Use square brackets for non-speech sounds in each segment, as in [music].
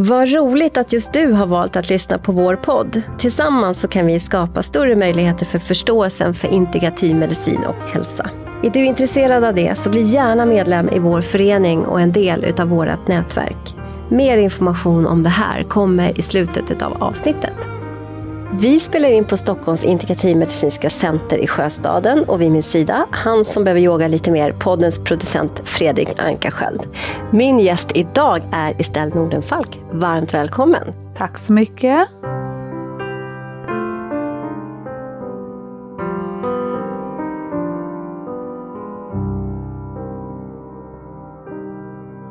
Vad roligt att just du har valt att lyssna på vår podd. Tillsammans så kan vi skapa större möjligheter för förståelsen för integrativ medicin och hälsa. Är du intresserad av det så bli gärna medlem i vår förening och en del av vårt nätverk. Mer information om det här kommer i slutet av avsnittet. Vi spelar in på Stockholms integrativmedicinska center i Sjöstaden och vid min sida, han som behöver yoga lite mer, poddens producent Fredrik Ankarsköld. Min gäst idag är Estelle Nordenfalk. Varmt välkommen! Tack så mycket!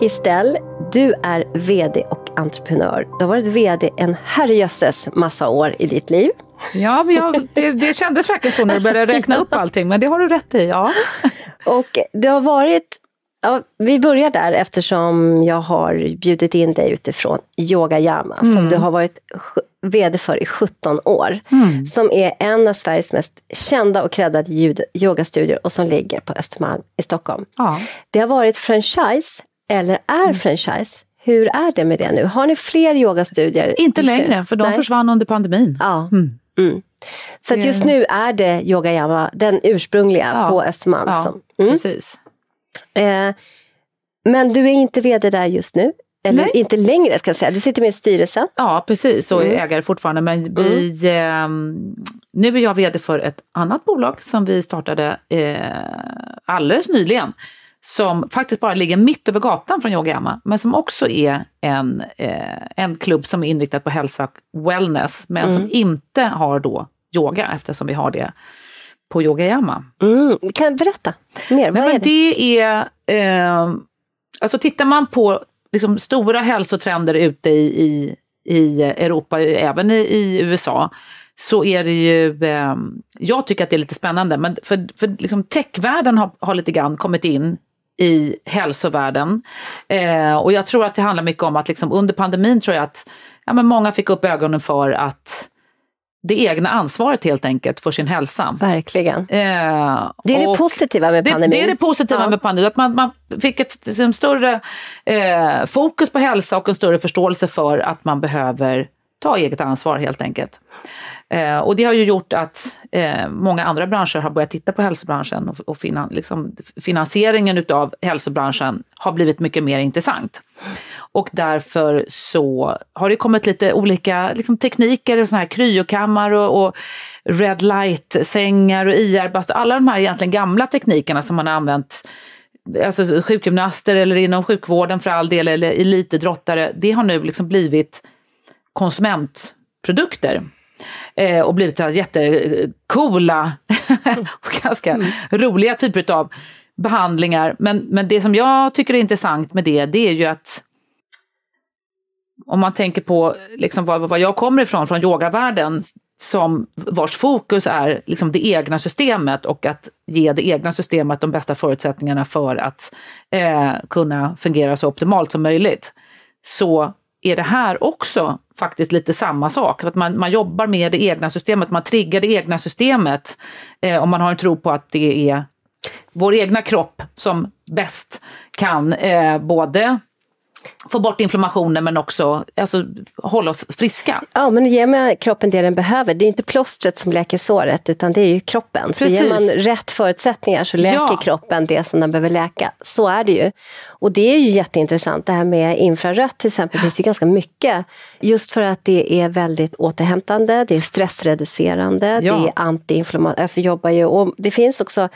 Estelle, du är VD och entreprenör. Du har varit VD en herrejösses massa år i ditt liv. Ja, men jag, det, det kändes verkligen så när du började räkna upp allting, men det har du rätt i. Ja. [laughs] Och du har varit Ja, vi börjar där eftersom jag har bjudit in dig utifrån Yoga Yama mm. som du har varit VD för i 17 år. Mm. Som är en av Sveriges mest kända och creddade yogastudior och som ligger på Östermalm i Stockholm. Ja. Det har varit franchise eller är mm. franchise. Hur är det med det nu? Har ni fler yogastudier? Inte längre, för de Nej. försvann under pandemin. Ja. Mm. Mm. Så att just nu är det Yoga Yama, den ursprungliga ja. på Östermalm. Ja, mm. precis. Eh, men du är inte VD där just nu? Eller Nej. inte längre ska jag säga, du sitter med i styrelsen. Ja precis, och mm. ägare fortfarande. Men mm. vi, mm. eh, nu är jag VD för ett annat bolag som vi startade eh, alldeles nyligen som faktiskt bara ligger mitt över gatan från Yogiyama, men som också är en, eh, en klubb som är inriktad på hälsa och wellness, men mm. som inte har då yoga, eftersom vi har det på Yogiyama. Mm. Kan du berätta mer? Nej, Vad är det? det är, eh, alltså tittar man på liksom, stora hälsotrender ute i, i, i Europa, även i, i USA, så är det ju, eh, jag tycker att det är lite spännande, men för, för liksom techvärlden har, har lite grann kommit in i hälsovärlden. Eh, och jag tror att det handlar mycket om att liksom under pandemin tror jag att ja, men många fick upp ögonen för att det egna ansvaret helt enkelt för sin hälsa. Verkligen. Eh, det är det positiva med pandemin. Det, det är det positiva ja. med pandemin, att man, man fick ett liksom, större eh, fokus på hälsa och en större förståelse för att man behöver ta eget ansvar helt enkelt. Eh, och det har ju gjort att eh, många andra branscher har börjat titta på hälsobranschen och, och finan, liksom, finansieringen utav hälsobranschen har blivit mycket mer intressant. Och därför så har det kommit lite olika liksom, tekniker, såna här kryokammar och, och red light-sängar och IR-bast, alltså alla de här egentligen gamla teknikerna som man har använt Alltså sjukgymnaster eller inom sjukvården för all del, eller elitidrottare, det har nu liksom blivit konsumentprodukter eh, och blivit så här jättecoola [laughs] och ganska mm. roliga typer av behandlingar. Men, men det som jag tycker är intressant med det, det är ju att om man tänker på liksom var, var jag kommer ifrån, från yogavärlden, som, vars fokus är liksom det egna systemet och att ge det egna systemet de bästa förutsättningarna för att eh, kunna fungera så optimalt som möjligt, så är det här också faktiskt lite samma sak. Att man, man jobbar med det egna systemet, man triggar det egna systemet eh, om man har en tro på att det är vår egna kropp som bäst kan eh, både få bort inflammationen men också alltså, hålla oss friska. Ja, men ge man kroppen det den behöver, det är inte plåstret som läker såret utan det är ju kroppen. Precis. Så ger man rätt förutsättningar så läker ja. kroppen det som den behöver läka. Så är det ju. Och det är ju jätteintressant, det här med infrarött till exempel, det finns ju ganska mycket. Just för att det är väldigt återhämtande, det är stressreducerande, ja. det är antiinflammatoriskt. alltså jobbar ju, och det finns också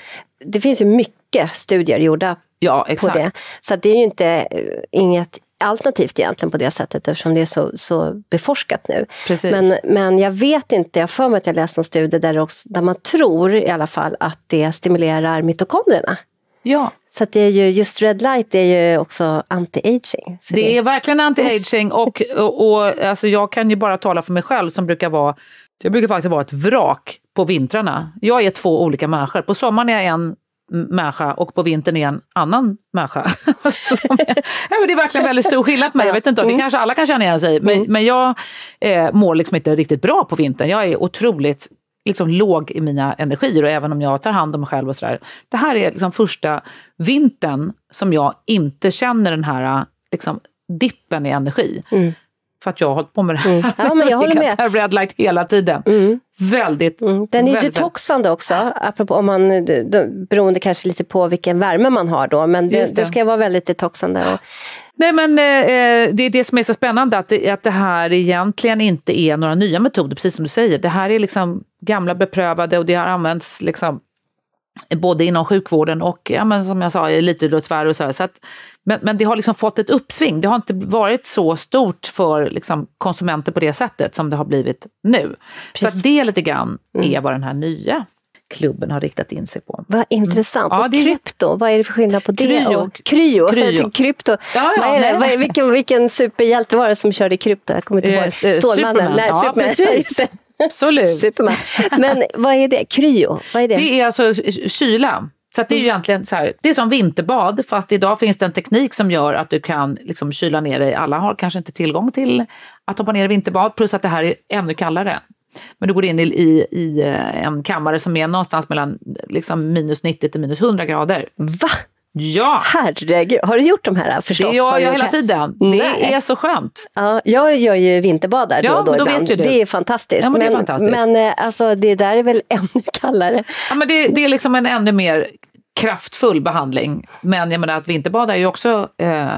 det finns ju mycket studier gjorda ja, exakt. på det. Så det är ju inte eh, inget alternativt egentligen på det sättet eftersom det är så, så beforskat nu. Men, men jag vet inte, jag för mig att jag läst någon studie där, också, där man tror i alla fall att det stimulerar mitokondrierna. Ja. Så det är ju, just red light är ju också anti-aging. Det, det, är verkligen anti-aging och, och, och alltså jag kan ju bara tala för mig själv som brukar vara, jag brukar faktiskt vara ett vrak på vintrarna. Jag är två olika människor. På sommaren är jag en människa och på vintern är jag en annan människa. [laughs] ja, men det är verkligen väldigt stor skillnad på mig. Jag vet inte, det mm. kanske alla kan känna igen sig men, mm. men jag eh, mår liksom inte riktigt bra på vintern. Jag är otroligt liksom, låg i mina energier och även om jag tar hand om mig själv och sådär. Det här är liksom första vintern som jag inte känner den här liksom, dippen i energi. Mm. För att jag har hållit på med det här. Mm. Ja, men jag [laughs] håller med. red light hela tiden. Mm. Väldigt. Mm. Den är väldigt, detoxande också, apropå om man, beroende kanske lite på vilken värme man har då. Men det, det. det ska vara väldigt detoxande. Och... Nej men eh, eh det är det som är så spännande att det, att det här egentligen inte är några nya metoder, precis som du säger. Det här är liksom gamla beprövade och det har använts liksom både inom sjukvården och ja, men som jag sa, elitidrottsvärlden och så. Här. Så att men, men det har liksom fått ett uppsving. Det har inte varit så stort för liksom, konsumenter på det sättet som det har blivit nu. Precis. Så det lite grann mm. är vad den här nya klubben har riktat in sig på. Vad intressant. Mm. Ja, och krypto, vad är det för skillnad på det kryo. och kryo? kryo. krypto. Ja, ja, vad är det? Vad är, vilken, vilken superhjälte var det som körde krypto? Jag kommer inte ihåg. Eh, eh, Stålmannen? Superman. Nej, ja, Superman. precis. [laughs] Absolut. Superman. Men vad är det? Kryo? Vad är det? det är alltså kyla. Så det är ju mm. egentligen så här, det är som vinterbad, fast idag finns det en teknik som gör att du kan liksom kyla ner dig. Alla har kanske inte tillgång till att hoppa ner i vinterbad, plus att det här är ännu kallare. Men du går in i, i, i eh, en kammare som är någonstans mellan liksom minus 90 till minus 100 grader. Va? Ja! Herregud, har du gjort de här förstås? Det gör jag hela tiden. Det Nej. är så skönt. Ja, jag gör ju vinterbadar ja, då och då, då ibland. Vet du. Det är fantastiskt. Ja, men, men, det, är fantastiskt. men eh, alltså, det där är väl [laughs] ännu kallare? Ja, men det, det är liksom en ännu mer kraftfull behandling. Men jag menar att vinterbada är ju också, eh,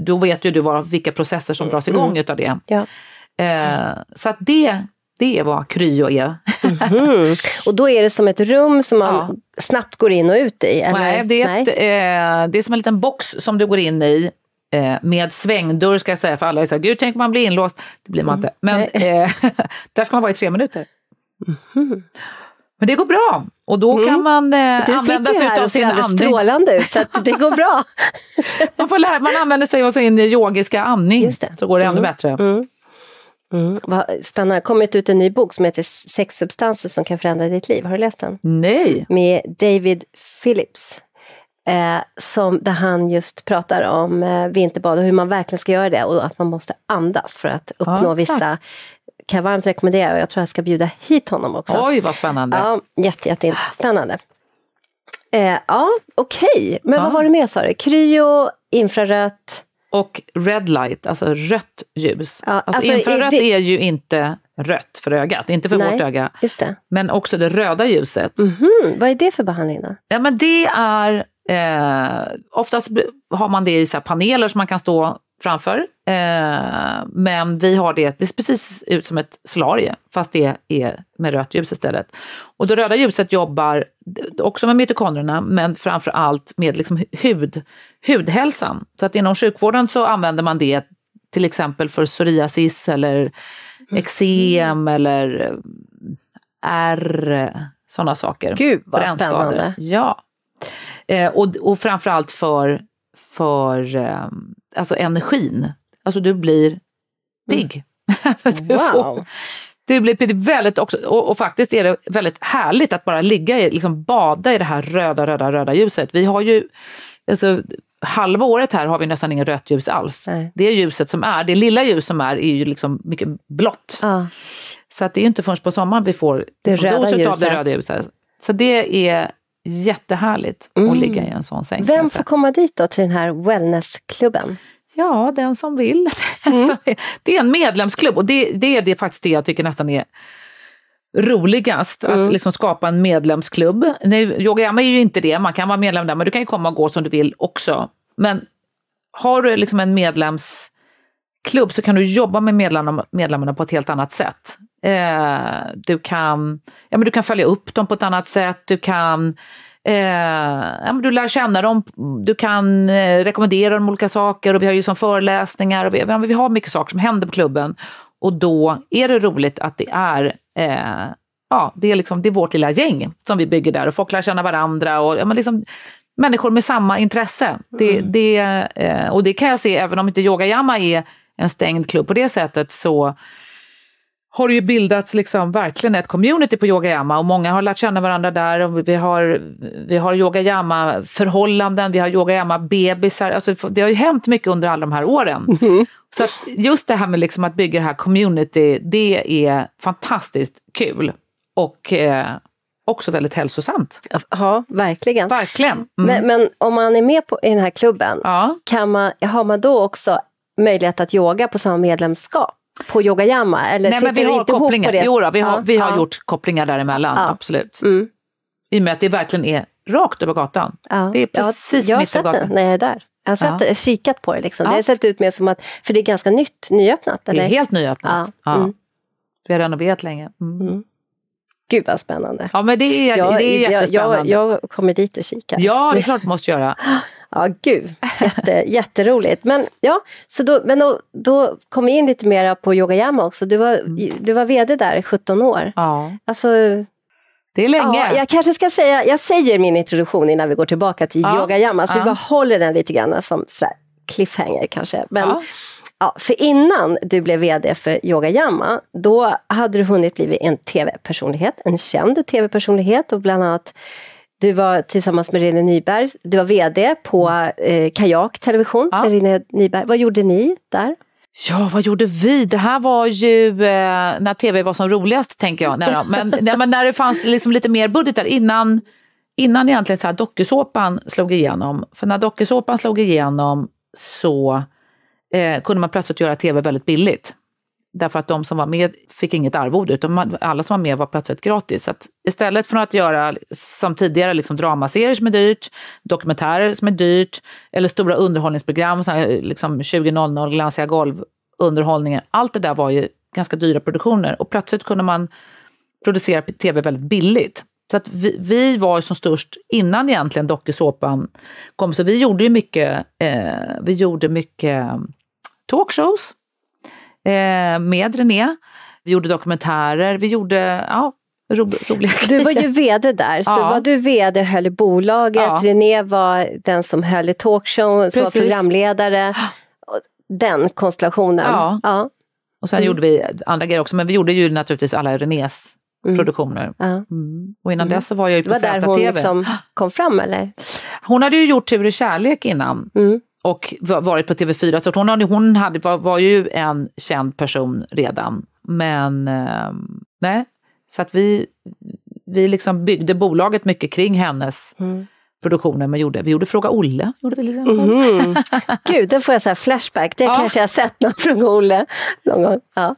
då vet ju du vad, vilka processer som dras igång mm. utav det. Ja. Eh, så att det det är vad kryo är. Mm. Och då är det som ett rum som man ja. snabbt går in och ut i? Eller? Nej, det är, Nej. Ett, eh, det är som en liten box som du går in i eh, med svängdörr ska jag säga, för alla är så här, gud tänk om man blir inlåst. Det blir man mm. inte. Men eh, [laughs] där ska man vara i tre minuter. Mm. Men det går bra och då kan mm. man eh, använda sig av sin andning. Du sitter här och ser strålande ut så det går bra. [laughs] man, får lära, man använder sig av sin yogiska andning så går det ännu mm. bättre. Mm. Mm, vad spännande. Det har kommit ut en ny bok som heter Sexsubstanser som kan förändra ditt liv. Har du läst den? Nej! Med David Phillips. Eh, som, där han just pratar om eh, vinterbad och hur man verkligen ska göra det och att man måste andas för att uppnå ja, vissa kan jag varmt rekommendera och jag tror jag ska bjuda hit honom också. Oj, vad spännande! Ja, jätte, jättespännande. Eh, ja, okej. Okay. Men ja. vad var det mer sa du? Kryo, infrarött? och red light, alltså rött ljus. Ja, alltså, alltså infrarött det... är ju inte rött för ögat, inte för Nej, vårt öga. Men också det röda ljuset. Mm -hmm. Vad är det för behandling då? Ja, men det är Eh, oftast har man det i så paneler som man kan stå framför. Eh, men vi har det, det ser precis ut som ett solarie, fast det är med rött ljus istället. Och det röda ljuset jobbar också med mitokondrierna, men framför allt med liksom hud, hudhälsan. Så att inom sjukvården så använder man det till exempel för psoriasis eller mm. eksem eller eh, ärr, sådana saker. Gud vad spännande! Ja. Eh, och, och framförallt för för eh, alltså energin. Alltså du blir pigg. Mm. [laughs] Alltså du wow. Får, blir pigg. Väldigt också, och, och, faktiskt är det väldigt härligt att bara ligga i, liksom bada i det här röda, röda, röda ljuset. Vi har ju, alltså, halva året här har vi nästan inget rött ljus alls. Nej. Det ljuset som är, det lilla ljus som är, är ju liksom mycket blått. Ja. Så att det är inte förrän på sommaren vi får det liksom röda ljuset. av det röda ljuset. Så det är jättehärligt mm. att ligga i en sån säng. Vem får komma dit då till den här wellnessklubben? Ja, den som vill. [laughs] Mm. det är en medlemsklubb och det, det, är det faktiskt det jag tycker nästan är roligast, mm. att liksom skapa en medlemsklubb. Nu, Yogayama är ju inte det, man kan vara medlem där men du kan ju komma och gå som du vill också. Men har du liksom en medlems klubb så kan du jobba med medlemmarna, på ett helt annat sätt. Eh, du, kan, ja, men du kan följa upp dem på ett annat sätt, du kan eh, ja, men du lär känna dem, du kan eh, rekommendera dem olika saker och vi har ju som föreläsningar och vi, ja, vi har mycket saker som händer på klubben. Och då är det roligt att det är eh, ja, det är, liksom, det är vårt lilla gäng som vi bygger där och folk lär känna varandra. Och, ja, men liksom, människor med samma intresse. Det, mm. det, eh, och det kan jag se, även om inte Yoga Yama är en stängd klubb. På det sättet så har det ju bildats liksom verkligen ett community på Yoga Yama och många har lärt känna varandra där. Och vi, har, vi har Yoga Yama-förhållanden, vi har Yoga Yama-bebisar. Alltså, det har ju hänt mycket under alla de här åren. Mm Så att just det här med liksom att bygga det här community, det är fantastiskt kul. Och eh, också väldigt hälsosamt. Ja, verkligen. verkligen. Mm. Men, men, om man är med på, i den här klubben, ja. kan man, har man då också möjlighet att yoga på samma medlemskap? på Yogayama. Eller Nej, men vi har kopplingar. Jo då, vi har, ja, vi har ja. gjort kopplingar däremellan, ja. absolut. Mm. I och med att det verkligen är rakt över gatan. Ja. Det är precis jag, mitt på gatan. Den när jag är där. Jag har sett, ja. kikat på det. Liksom. Det har sett ut mer som att, för det är ganska nytt, nyöppnat. Eller? Det är helt nyöppnat. Ja. Mm. Vi har renoverat länge. Mm. mm. Gud vad spännande. Ja men det är, jag, det är jättespännande. jag, jag kommer dit och kikar. Ja, det är klart du måste göra. [gasps] [gasps] Ja, gud, jätte, [laughs] jätteroligt. Men, ja, så då, men då, då kom vi in lite mer på Yogayama också. Du var, mm. du var VD där i 17 år. Ja. Alltså, det är länge. Ja, jag kanske ska säga, jag säger min introduktion innan vi går tillbaka till ja. Yogayama, så ja. vi bara håller den lite grann som sådär, cliffhanger kanske. Men, ja. ja. för innan du blev VD för Yogayama, då hade du hunnit bli en TV-personlighet, en känd TV-personlighet och bland annat du var tillsammans med René Nyberg, du var VD på eh, Kajak Television ja. med René Nyberg. Vad gjorde ni där? Ja, vad gjorde vi? Det här var ju eh, när tv var som roligast, tänker jag. Nej, men, [laughs] nej, men när det fanns liksom lite mer budgetar innan, innan egentligen dokusåpan slog igenom. För när dokusåpan slog igenom så eh, kunde man plötsligt göra tv väldigt billigt. Därför att de som var med fick inget arvode, utan alla som var med var plötsligt gratis. Så att istället för att göra som tidigare, liksom dramaserier som är dyrt, dokumentärer som är dyrt, eller stora underhållningsprogram, så här, liksom 20.00, glansiga golv, underhållningen. Allt det där var ju ganska dyra produktioner och plötsligt kunde man producera tv väldigt billigt. Så att vi, vi var som störst innan egentligen dokusåpan kom, så vi gjorde ju mycket, eh, vi gjorde mycket talkshows eh, med René. Vi gjorde dokumentärer, vi gjorde ja, ro, roliga Du var ju VD där, så ja. var du VD höll i bolaget, ja. René var den som höll i talkshowen, som var programledare. Den konstellationen. Ja. ja. Och sen mm. gjorde vi andra grejer också, men vi gjorde ju naturligtvis alla Renés Mm. produktioner. Ja. Mm. Och innan mm. dess så var jag ju på ZTV. Det var där hon liksom kom fram eller? Hon hade ju gjort Tur i kärlek innan. Mm och varit på TV4. Så hon, hon hade, var, var ju en känd person redan. Men eh, nej, så att vi, vi liksom byggde bolaget mycket kring hennes mm produktionen man gjorde. Vi gjorde Fråga Olle. Gjorde vi liksom. mm. [laughs] Gud, då får jag så flashback. Det ja. kanske jag sett någon Fråga Olle någon gång. Ja.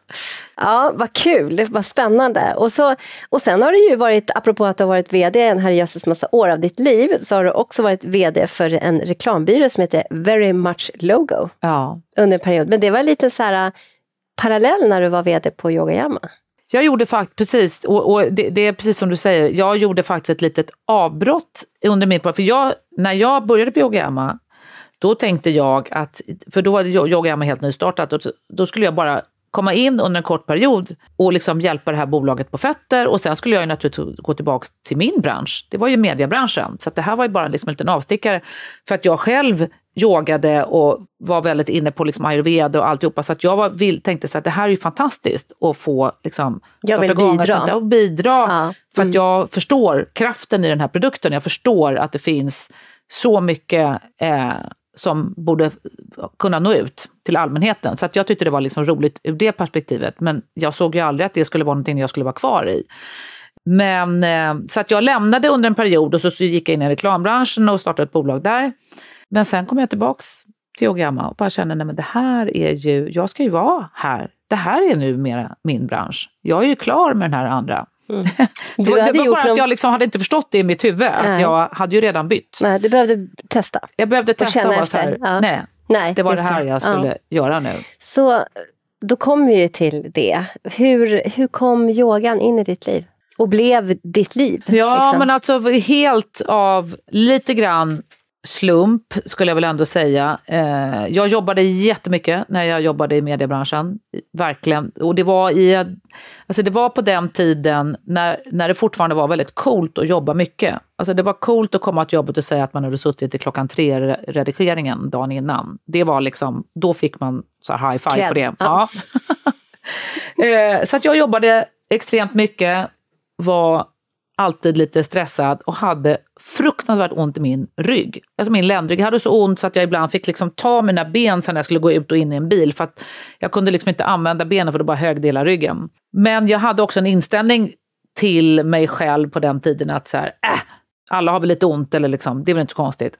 ja, vad kul, vad spännande. Och, så, och sen har du ju varit, apropå att du har varit VD en herrejösses massa år av ditt liv, så har du också varit VD för en reklambyrå som heter Very Much Logo. Ja. Under en period. Men det var lite så här äh, parallell när du var VD på Yogayama. Jag gjorde faktiskt, precis, och, och det, det, är precis som du säger, jag gjorde faktiskt ett litet avbrott under min För jag, när jag började på Yogayama, då tänkte jag att, för då var Yogayama helt nystartat, och då skulle jag bara komma in under en kort period och liksom hjälpa det här bolaget på fötter. Och sen skulle jag ju naturligtvis gå tillbaka till min bransch. Det var ju mediebranschen. Så det här var ju bara liksom en liten avstickare. För att jag själv yogade och var väldigt inne på liksom ayurveda och alltihopa. Så att jag var, vill, tänkte så att det här är ju fantastiskt att få liksom, jag vill bidra. Och bidra ja. För att mm. jag förstår kraften i den här produkten. Jag förstår att det finns så mycket eh, som borde kunna nå ut till allmänheten. Så att jag tyckte det var liksom roligt ur det perspektivet. Men jag såg ju aldrig att det skulle vara någonting jag skulle vara kvar i. Men, eh, så att jag lämnade under en period och så, så gick jag in i reklambranschen och startade ett bolag där. Men sen kom jag tillbaks till Yogiyama och bara kände, nej men det här är ju, jag ska ju vara här. Det här är numera min bransch. Jag är ju klar med den här andra. Mm. [laughs] Du det var bara att jag liksom hade inte förstått det i mitt huvud, nej. att jag hade ju redan bytt. Nej, du behövde testa. Jag behövde testa och, och vara så här, ja. nej, nej, det var det här jag skulle ja. göra nu. Så då kommer vi ju till det. Hur, hur kom yogan in i ditt liv? Och blev ditt liv? Ja, liksom? men alltså helt av lite grann slump, skulle jag väl ändå säga. Eh, jag jobbade jättemycket när jag jobbade i mediebranschen, verkligen. Och det var, i, alltså det var på den tiden när, när det fortfarande var väldigt coolt att jobba mycket. Alltså det var coolt att komma till jobbet och säga att man hade suttit till klockan tre-redigeringen dagen innan. Det var liksom, då fick man så high five Kläd. på det. ja. [laughs] eh, så att jag jobbade extremt mycket, var alltid lite stressad och hade fruktansvärt ont i min rygg. Alltså min ländrygg. Jag hade så ont så att jag ibland fick liksom ta mina ben sen när jag skulle gå ut och in i en bil för att jag kunde liksom inte använda benen för då bara högde hela ryggen. Men jag hade också en inställning till mig själv på den tiden att så här, äh, alla har väl lite ont eller liksom, det är väl inte så konstigt.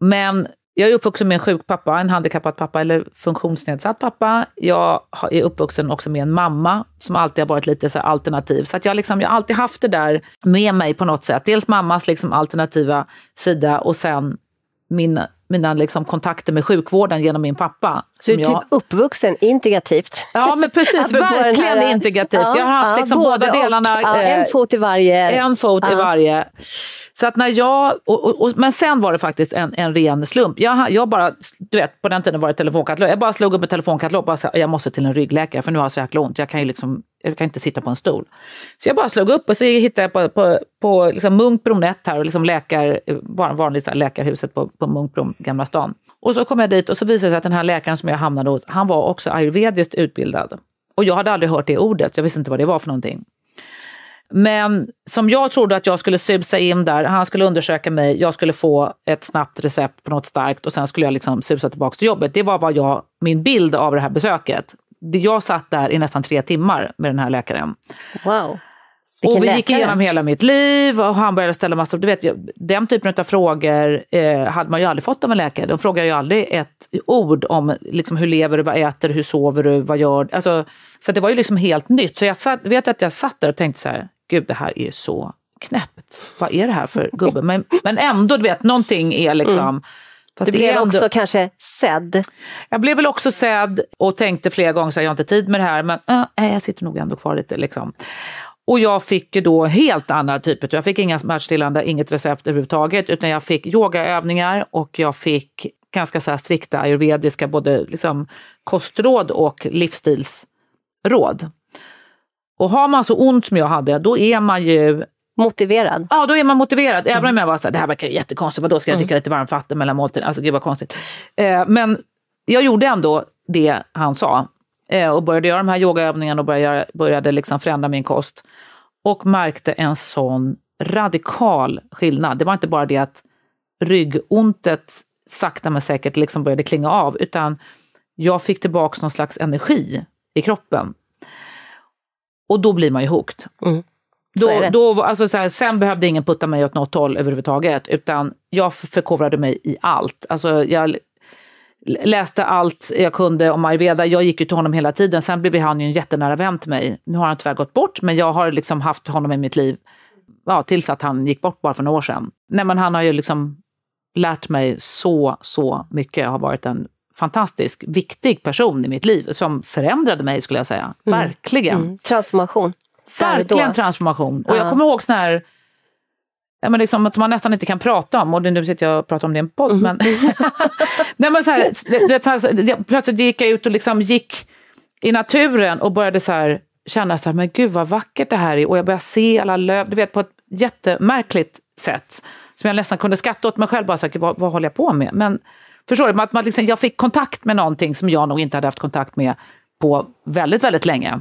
Men jag är uppvuxen med en sjuk pappa, en handikappad pappa eller funktionsnedsatt pappa. Jag är uppvuxen också med en mamma som alltid har varit lite så alternativ. Så att jag, liksom, jag har alltid haft det där med mig på något sätt. Dels mammas liksom alternativa sida och sen min, mina liksom kontakter med sjukvården genom min pappa du är typ jag... uppvuxen integrativt. Ja men precis, [laughs] alltså, verkligen här... integrativt. Ja, jag har haft ja, liksom båda, båda delarna. ja, en eh, fot i varje. En fot i varje. Så att när jag, och, och, och, men sen var det faktiskt en, en ren slump. Jag, jag bara, du vet på den tiden var det telefonkatalog. Jag bara slog upp en telefonkatalog och sa jag måste till en ryggläkare för nu har jag så jäkla ont. Jag kan ju liksom, jag kan inte sitta på en stol. Så jag bara slog upp och så hittade jag på, på, på liksom Munkbron 1 här, liksom läkar, eh, vanligt så här läkarhuset på, på Munkbron, Gamla stan. Och så kom jag dit och så visade det sig att den här läkaren som jag jag hamnade hos, han var också ayurvediskt utbildad. Och jag hade aldrig hört det ordet, jag visste inte vad det var för någonting. Men som jag trodde att jag skulle susa in där, han skulle undersöka mig, jag skulle få ett snabbt recept på något starkt och sen skulle jag liksom susa tillbaka till jobbet. Det var vad jag, min bild av det här besöket. Jag satt där i nästan tre timmar med den här läkaren. Wow. Vilken och vi gick igenom hela mitt liv och han började ställa massor, du vet, den typen av frågor eh, hade man ju aldrig fått av en läkare. De frågar ju aldrig ett ord om liksom, hur lever du, vad äter du, hur sover du, vad gör du? Alltså, så det var ju liksom helt nytt. Så jag satt, vet att jag satt där och tänkte så här, gud det här är ju så knäppt. Vad är det här för gubbe? Men, men ändå, du vet, någonting är liksom mm. Du blev ändå... också kanske sedd? Jag blev väl också sedd och tänkte flera gånger så här, jag har inte tid med det här, men äh, jag sitter nog ändå kvar lite. Liksom. Och jag fick ju då helt andra typer. Jag fick inga smärtstillande, inget recept överhuvudtaget, utan jag fick yogaövningar och jag fick ganska så här strikta ayurvediska både liksom kostråd och livsstilsråd. Och har man så ont som jag hade, då är man ju Motiverad? Ja, då är man motiverad. Även mm. om jag var så här, det här verkar jättekonstigt, vadå ska jag mm. dricka mm. lite varmt vatten mellan måltiderna? Alltså gud vad konstigt. Eh, men jag gjorde ändå det han sa. Eh, och började göra de här yogaövningarna och började, började liksom förändra min kost och märkte en sån radikal skillnad. Det var inte bara det att ryggontet sakta men säkert liksom började klinga av, utan jag fick tillbaka någon slags energi i kroppen. Och då blir man ju hooked. Mm. Då, då, alltså så här, sen behövde ingen putta mig åt något håll överhuvudtaget, utan jag förkovrade mig i allt. Alltså jag läste allt jag kunde om ayurveda. Jag gick ju till honom hela tiden. Sen blev han ju en jättenära vän till mig. Nu har han tyvärr gått bort, men jag har liksom haft honom i mitt liv ja, tills att han gick bort bara för några år sedan. Nej, men han har ju liksom lärt mig så, så mycket. Jag har varit en fantastisk, viktig person i mitt liv som förändrade mig skulle jag säga. Mm. Verkligen. Mm. Transformation. Verkligen transformation. Och jag kommer ihåg sån här Ja, men liksom, som man nästan inte kan prata om. Och nu sitter jag och pratar om det i en podd. Mm. Men, [laughs] Nej, men så här, det, så här, plötsligt gick jag ut och liksom gick i naturen och började så här, känna så här, men gud vad vackert det här är. Och jag började se alla löv, du vet på ett jättemärkligt sätt. Som jag nästan kunde skratta åt mig själv, bara så här, vad, vad håller jag på med? Men förstår du, att man liksom, jag fick kontakt med någonting som jag nog inte hade haft kontakt med på väldigt, väldigt länge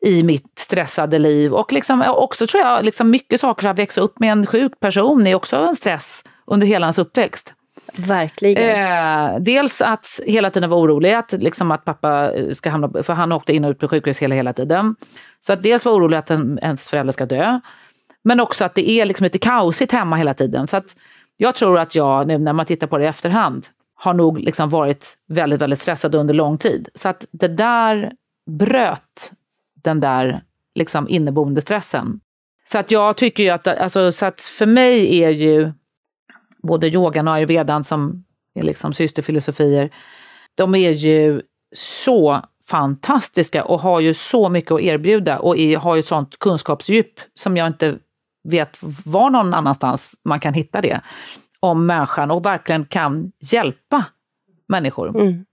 i mitt stressade liv. Och liksom, också tror jag, liksom mycket saker, att växa upp med en sjuk person är också en stress under hela ens uppväxt. Verkligen. Eh, dels att hela tiden vara orolig, att, liksom att pappa eh, ska hamna... För han åkte in och ut på sjukhus hela, hela tiden. Så att dels vara orolig att en, ens förälder ska dö. Men också att det är liksom lite kaosigt hemma hela tiden. Så att jag tror att jag, nu när man tittar på det i efterhand, har nog liksom varit väldigt, väldigt stressad under lång tid. Så att det där bröt den där liksom inneboende stressen. Så att jag tycker ju att, alltså, så att för mig är ju både yogan och ayurvedan som är liksom systerfilosofier, de är ju så fantastiska och har ju så mycket att erbjuda och är, har ju ett sånt kunskapsdjup som jag inte vet var någon annanstans man kan hitta det, om människan och verkligen kan hjälpa människor. Mm.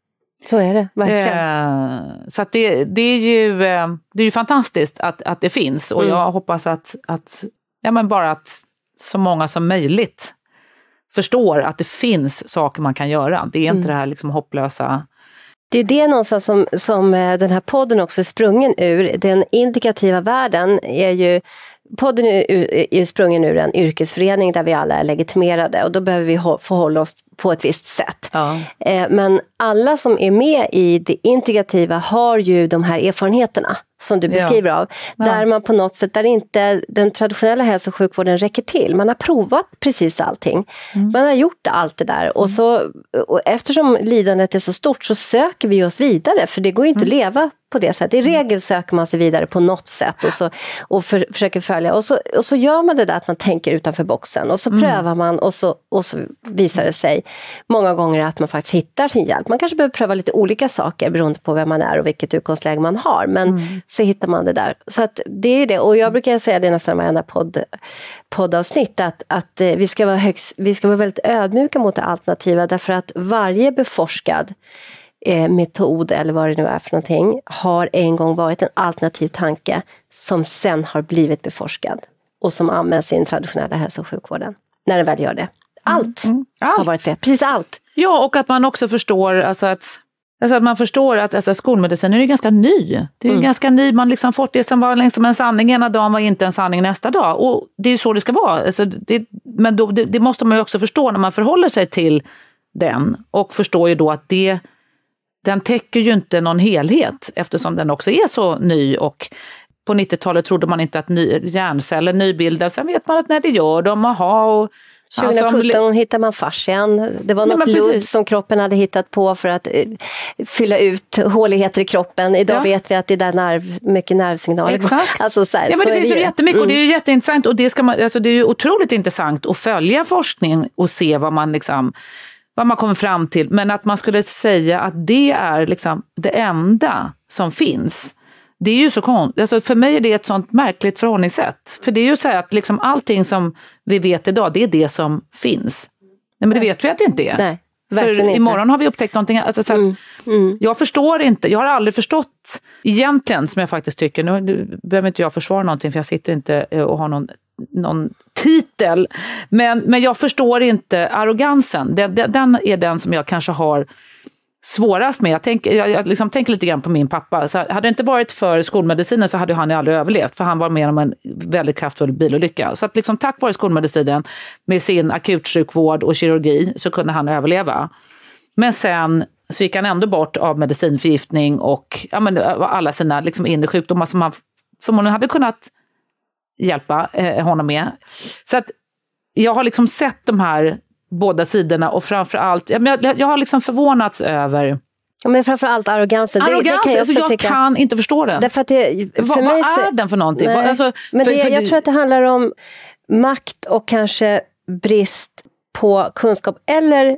Så är det, verkligen. Eh, så det, det, är ju, eh, det är ju fantastiskt att, att det finns och mm. jag hoppas att, att, ja, men bara att så många som möjligt förstår att det finns saker man kan göra. Det är inte mm. det här liksom hopplösa det är det någonstans som, som eh, den här podden också är sprungen ur. Den indikativa världen är ju podden är ju sprungen ur en yrkesförening där vi alla är legitimerade och då behöver vi förhålla oss på ett visst sätt. Ja. Eh, men alla som är med i det integrativa har ju de här erfarenheterna som du beskriver ja. av. Där ja. man på något sätt, där inte den traditionella hälso och sjukvården räcker till. Man har provat precis allting. Mm. Man har gjort allt det där. Mm. Och, så, och eftersom lidandet är så stort så söker vi oss vidare, för det går inte mm. att leva på det sättet. I mm. regel söker man sig vidare på något sätt och, så, och för, försöker följa. Och så, och så gör man det där att man tänker utanför boxen och så mm. prövar man och så, och så visar det sig många gånger att man faktiskt hittar sin hjälp. Man kanske behöver pröva lite olika saker beroende på vem man är och vilket utgångsläge man har. Men mm så hittar man det där. Så att det är det. Och jag brukar säga det nästan varenda podd, poddavsnitt att, att eh, vi, ska vara högst, vi ska vara väldigt ödmjuka mot det alternativa därför att varje beforskad eh, metod eller vad det nu är för någonting har en gång varit en alternativ tanke som sen har blivit beforskad och som används i den traditionella hälso och sjukvården. När den väl gör det. Allt, mm, mm, allt. har varit fel, precis allt. Ja, och att man också förstår alltså att Alltså att man förstår att alltså, skolmedicinen är ganska ny. Det är mm. ganska ny, man har liksom fått det som var liksom en sanning ena dagen var inte en sanning nästa dag. Och det är så det ska vara. Alltså det, men då, det, det, måste man ju också förstå när man förhåller sig till den och förstår ju då att det, den täcker ju inte någon helhet eftersom den också är så ny och på 90-talet trodde man inte att ny, hjärnceller nybildas. Sen vet man att när det gör de, aha, och 2017 alltså, hittade man fascian. Det var något ludd som kroppen hade hittat på för att eh, fylla ut håligheter i kroppen. Idag ja. vet vi att det är där nerv, mycket nervsignaler går. Alltså, ja, det finns det ju jättemycket mm. och det är ju mm. jätteintressant och det, ska man, alltså, det är ju otroligt intressant att följa forskningen och se vad man liksom vad man kommer fram till, men att man skulle säga att det är liksom det enda som finns det är ju så konstigt. Alltså för mig är det ett sånt märkligt förhållningssätt. För det är ju så att liksom allting som vi vet idag, det är det som finns. Nej, men det vet vi att det inte är. Nej, för inte. imorgon har vi upptäckt någonting. Alltså, så mm, mm. Jag förstår inte, jag har aldrig förstått egentligen, som jag faktiskt tycker, nu, nu behöver inte jag försvara någonting för jag sitter inte eh, och har någon, någon titel. Men, men jag förstår inte arrogansen. Den, den, den är den som jag kanske har svårast med. Jag, tänk, jag, jag liksom tänker lite grann på min pappa. Så hade det inte varit för skolmedicinen så hade han ju aldrig överlevt, för han var med om en väldigt kraftfull bilolycka. Så att liksom tack vare skolmedicinen, med sin akutsjukvård och kirurgi, så kunde han överleva. Men sen så gick han ändå bort av medicinförgiftning och ja, men, eh, alla sina liksom, inre sjukdomar som man förmodligen hade kunnat hjälpa eh, honom med. Så att jag har liksom sett de här båda sidorna och framför allt, jag, jag har liksom förvånats över men framförallt arrogansen. Arrogansen, det, kan jag, alltså jag tycka. kan inte förstå den. Därför att det, för Va, mig, vad är den för någonting? Nej, alltså, men för, det, för, jag tror att det handlar om makt och kanske brist på kunskap eller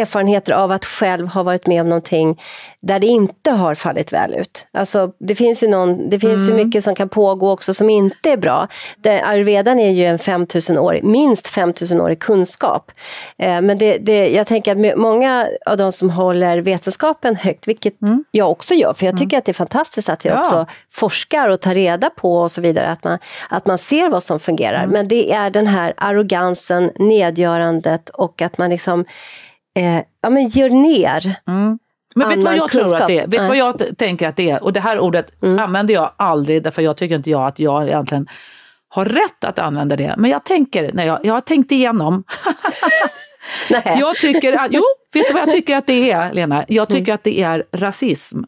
erfarenheter av att själv ha varit med om någonting där det inte har fallit väl ut. Alltså, det finns ju, någon, det finns mm. ju mycket som kan pågå också som inte är bra. Det, ayurvedan är ju en 5000 år, minst 5000 årig kunskap. Eh, men det, det, jag tänker att många av de som håller vetenskapen högt, vilket mm. jag också gör, för jag tycker mm. att det är fantastiskt att vi ja. också forskar och tar reda på och så vidare, att man, att man ser vad som fungerar. Mm. Men det är den här arrogansen, nedgörandet och att man liksom eh, ja, men gör ner. Mm. Men vet du vad jag kunskap? tror att det är? Vet Nej. vad jag tänker att det är? Och det här ordet mm. använder jag aldrig, därför jag tycker inte jag att jag egentligen har rätt att använda det. Men jag tänker, när jag, jag har tänkt igenom. [laughs] jag tycker att, jo, vet du vad jag tycker att det är, Lena? Jag mm. tycker mm. att det är rasism.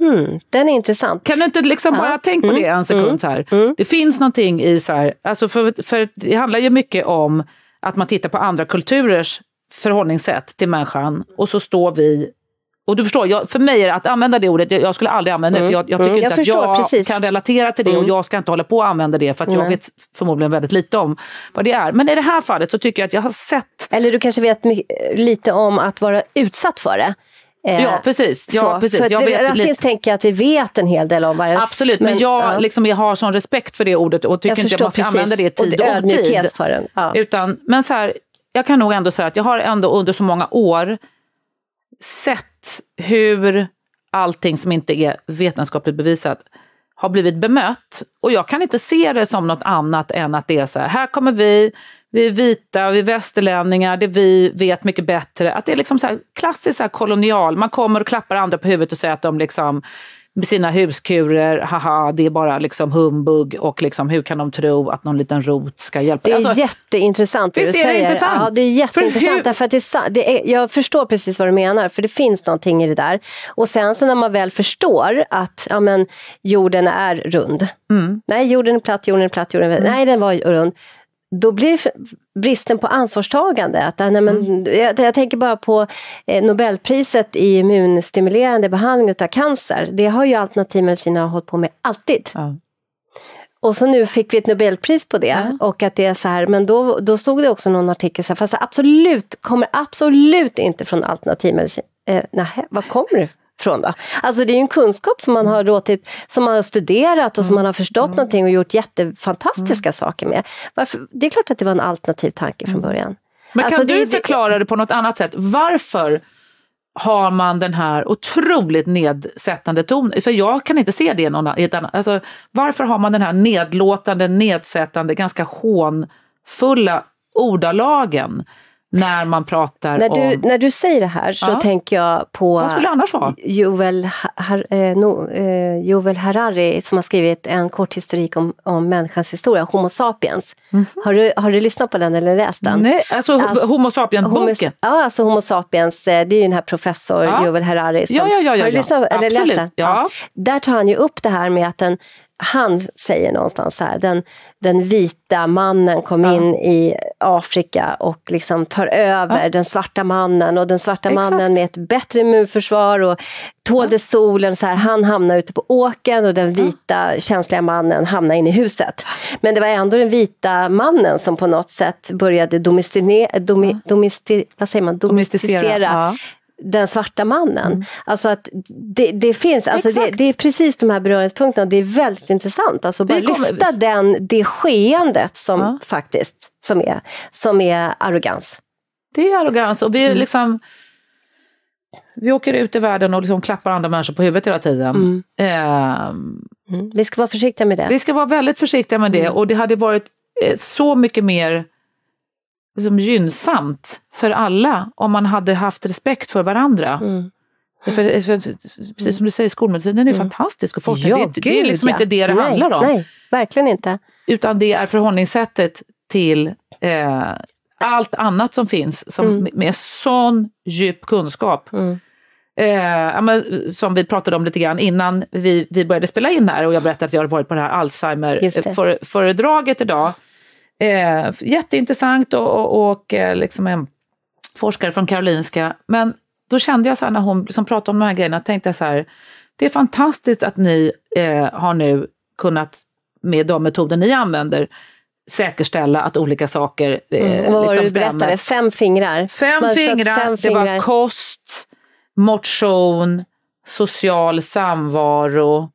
Mm, den är intressant. Kan du inte liksom ja. bara tänka på mm. det en sekund? Mm. Så här? Det finns någonting i så här, alltså för, för det handlar ju mycket om att man tittar på andra kulturers förhållningssätt till människan och så står vi och du förstår, jag, för mig är det att använda det ordet, jag skulle aldrig använda det mm. för jag, jag tycker mm. inte jag att förstår, jag precis. kan relatera till det mm. och jag ska inte hålla på att använda det för att jag vet förmodligen väldigt lite om vad det är. Men i det här fallet så tycker jag att jag har sett... Eller du kanske vet lite om att vara utsatt för det. Eh, ja precis. ja, precis. För jag vet rasism lite... tänker jag att vi vet en hel del om varje. Absolut, men, men jag, ja. liksom, jag har sån respekt för det ordet och tycker jag inte att man ska precis. använda det i tid och, och otid. För den. Ja. Utan, men så här, jag kan nog ändå säga att jag har ändå under så många år sett hur allting som inte är vetenskapligt bevisat har blivit bemött. Och jag kan inte se det som något annat än att det är så här, här kommer vi, vi är vita, vi är västerlänningar, det vi vet mycket bättre. Att det är liksom så här klassiskt så här kolonial, man kommer och klappar andra på huvudet och säger att de liksom sina huskurer, haha, det är bara liksom humbug och liksom, hur kan de tro att någon liten rot ska hjälpa? Det är alltså, jätteintressant det du säger. Det intressant? Ja, det är jätteintressant. För att det, det är, jag förstår precis vad du menar, för det finns någonting i det där. Och sen så när man väl förstår att ja, men, jorden är rund. Mm. Nej, jorden är platt, jorden är platt, jorden är... Mm. Nej, den var rund då blir bristen på ansvarstagande. Att, äh, nej, men, mm. jag, jag, tänker bara på eh, Nobelpriset i immunstimulerande behandling av cancer. Det har ju alternativmedicinerna hållit på med alltid. Ja. Och så nu fick vi ett Nobelpris på det. Ja. Och att det är så här, men då, då stod det också någon artikel så här, fast absolut, kommer absolut inte från alternativmedicin. Eh, nej, var kommer du? från då? Alltså det är ju en kunskap som man har mm. låtit, som man har studerat och som man har mm. förstått mm. någonting och gjort jättefantastiska mm. saker med. Varför? Det är klart att det var en alternativ tanke från början. Men alltså kan det, du förklara det på något annat sätt? Varför har man den här otroligt nedsättande tonen? För jag kan inte se det i, någon, annan. Alltså, varför har man den här nedlåtande, nedsättande, ganska hånfulla ordalagen? när man pratar när du, om... När du säger det här så ja. tänker jag på Vad skulle det annars vara? Joel, Har, eh, no, eh, Joel Harari som har skrivit en kort historik om, om människans historia, Homo sapiens. Mm -hmm. Har, du, har du lyssnat på den eller läst den? Nej, alltså, alltså Homo sapiens-boken? Ja, alltså Homo sapiens, eh, det är ju den här professor ja. Joel Harari. Som, ja, ja, ja, ja, Har du lyssnat, eller Absolut. läst den? Ja. Där tar han ju upp det här med att den han säger någonstans så här, den, den vita mannen kom ja. in i Afrika och liksom tar över ja. den svarta mannen och den svarta Exakt. mannen med ett bättre immunförsvar och tålde ja. solen, så här, han hamnar ute på åken och den vita känsliga mannen hamnar inne i huset. Men det var ändå den vita mannen som på något sätt började domestinera, domi, domesti, vad säger man? domesticera, domesticera den svarta mannen. Mm. Alltså att det, det finns, alltså det, det, är precis de här beröringspunkterna det är väldigt intressant. Alltså bara lyfta den, det skeendet som ja. faktiskt som är, som är arrogans. Det är arrogans och vi mm. liksom vi åker ut i världen och liksom klappar andra människor på huvudet hela tiden. Mm. Eh, vi ska vara försiktiga med det. Vi ska vara väldigt försiktiga med det mm. och det hade varit eh, så mycket mer liksom gynnsamt för alla om man hade haft respekt för varandra. Mm. För, för, precis som du säger, skolmedicinen är mm. fantastisk och forskning, ja, det, är, det är liksom ja. inte det det nej, handlar om. Nej, verkligen inte. Utan det är förhållningssättet till eh, allt annat som finns som, mm. med sån djup kunskap. Mm. Eh, som vi pratade om lite grann innan vi, vi började spela in här och jag berättade att jag har varit på det här Alzheimer-föredraget för, idag. Eh, jätteintressant och, och, och eh, liksom en forskare från Karolinska. Men då kände jag så här när hon liksom pratade om de här grejerna, tänkte jag så här, det är fantastiskt att ni eh, har nu kunnat, med de metoder ni använder, säkerställa att olika saker eh, mm. Vad liksom var det liksom du stämmer. berättade? Fem fingrar? Fem fingrar, fem fingrar, det var kost, motion, social samvaro,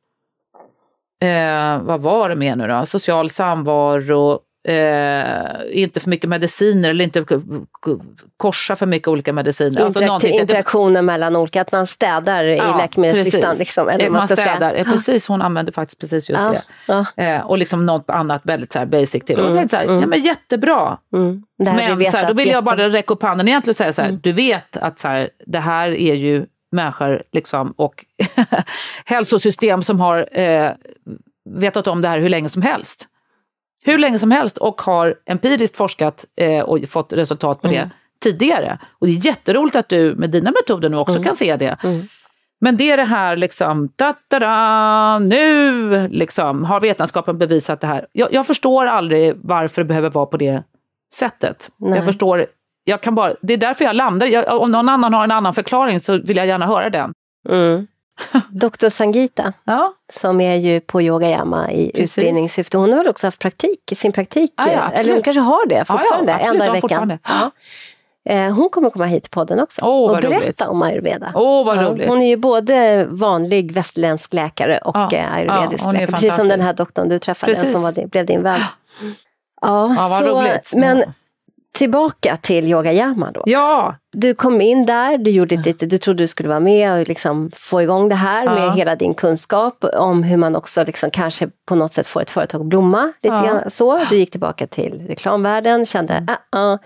eh, vad var det mer nu då? Social samvaro, Eh, inte för mycket mediciner eller inte korsa för mycket olika mediciner. Interakt alltså interaktioner mellan olika, att man städar ja, i läkemedelslistan. Liksom, eller eh, man, man städar, eh, precis hon använder faktiskt precis just ja, det. Ja. Eh, och liksom något annat väldigt så basic till. Mm, och jag så här, mm. ja, men jättebra. Mm. Men vi så här, då vill jag bara räcka upp handen egentligen och säga så här, mm. du vet att så här, det här är ju människor liksom, och [laughs] hälsosystem som har eh, vetat om det här hur länge som helst hur länge som helst och har empiriskt forskat eh, och fått resultat på mm. det tidigare. Och det är jätteroligt att du med dina metoder nu också mm. kan se det. Mm. Men det är det här liksom, ta da, da, nu liksom, har vetenskapen bevisat det här. Jag, jag, förstår aldrig varför det behöver vara på det sättet. Nej. Jag förstår, jag kan bara, det är därför jag landar, jag, om någon annan har en annan förklaring så vill jag gärna höra den. Mm. [laughs] Doktor Sangita, ja. som är ju på yogayama i utbildningssyfte, hon har väl också haft praktik, sin praktik, ja, ja, eller hon kanske har det fortfarande, ja, en dag i veckan. Eh, hon kommer komma hit till podden också oh, och berätta roligt. om ayurveda. Oh, hon är ju både vanlig västerländsk läkare och ah, ayurvedisk ah, läkare, precis som den här doktorn du träffade precis. som var, blev din vän. Ja, ah, så, men tillbaka till Yoga Yama då. Ja! Du kom in där, du gjorde lite, du trodde du skulle vara med och liksom få igång det här ja. med hela din kunskap om hur man också liksom kanske på något sätt får ett företag att blomma. Lite ja. så. Du gick tillbaka till reklamvärlden, kände uh -uh,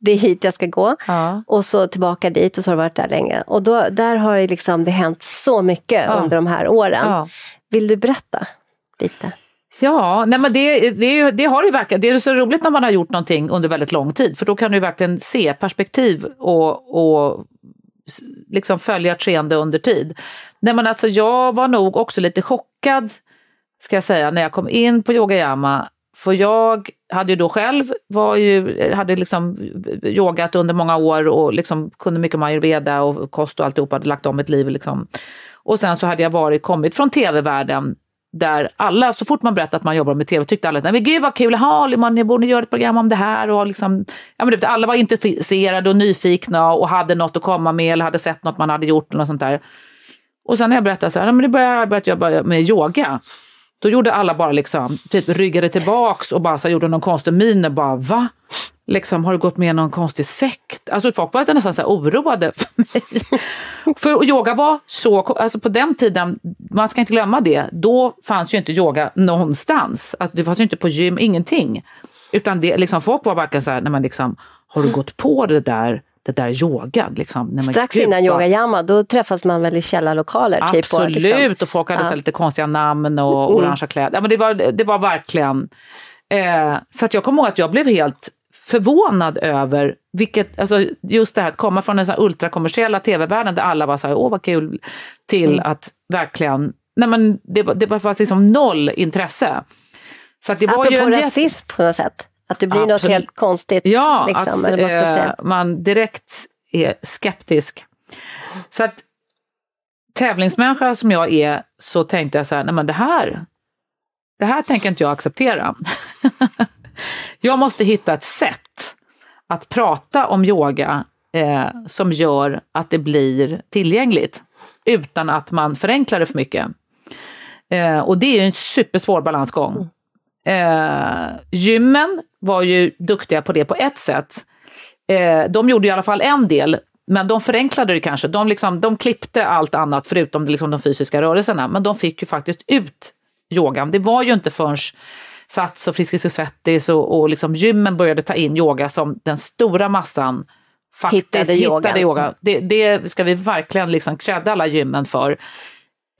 det är hit jag ska gå. Ja. Och så tillbaka dit och så har du varit där länge. Och då, där har det, liksom, det hänt så mycket under de här åren. Vill du berätta lite? Ja, nej men det, det, det har ju verkligen, det är så roligt när man har gjort någonting under väldigt lång tid för då kan du verkligen se perspektiv och, och liksom följa ett skeende under tid. Nej men alltså jag var nog också lite chockad, ska jag säga, när jag kom in på yogayama för jag hade ju då själv var ju, hade liksom yogat under många år och liksom kunde mycket om ayurveda och kost och alltihopa, hade lagt om mitt liv. Liksom. Och sen så hade jag varit, kommit från tv-världen där alla, så fort man berättade att man jobbar med tv, tyckte alla att men gud vad kul, ha, man, ni borde göra ett program om det här. Och liksom, ja, men alla var intresserade och nyfikna och hade något att komma med eller hade sett något man hade gjort. Eller något sånt där. Och sen när jag berättade så här, ja, men det började jag börjat jobba med yoga. Då gjorde alla bara liksom, typ ryggade tillbaks och bara så gjorde någon konstig min och bara va? liksom, har du gått med i någon konstig sekt? Alltså folk var nästan så oroade för mig. för yoga var så, alltså på den tiden, man ska inte glömma det, då fanns ju inte yoga någonstans. Alltså, det fanns ju inte på gym, ingenting. Utan det, liksom, folk var verkligen så här, när man liksom, har du gått på det där? det där yogan. Liksom, när man Strax gud, innan Yoga Yama, då träffas man väl i källarlokaler? Absolut, typ, och, liksom. och folk hade ja. lite konstiga namn och mm. orangea kläder. Ja, men det, var, det var verkligen... Eh, så att jag kommer ihåg att jag blev helt förvånad över vilket, alltså just det här att komma från den ultrakommersiella tv-världen där alla var så här, åh vad kul, till mm. att verkligen, nej men det, det var faktiskt liksom noll intresse. Så att det Apropå var ju en rasism på något sätt, att det blir Absolut. något helt konstigt. Ja, liksom, att man, eh, man direkt är skeptisk. Så att tävlingsmänniska som jag är så tänkte jag så här, nej men det här, det här tänker inte jag acceptera. [laughs] Jag måste hitta ett sätt att prata om yoga eh, som gör att det blir tillgängligt utan att man förenklar det för mycket. Eh, och det är ju en supersvår balansgång. Mm. Eh, gymmen var ju duktiga på det på ett sätt. Eh, de gjorde i alla fall en del, men de förenklade det kanske. De, liksom, de klippte allt annat förutom liksom de fysiska rörelserna, men de fick ju faktiskt ut yogan. Det var ju inte förrän Sats och Friskis och Svettis och, och liksom gymmen började ta in yoga som den stora massan faktiskt hittade, hittade yoga. Mm. Det, det, ska vi verkligen liksom alla gymmen för.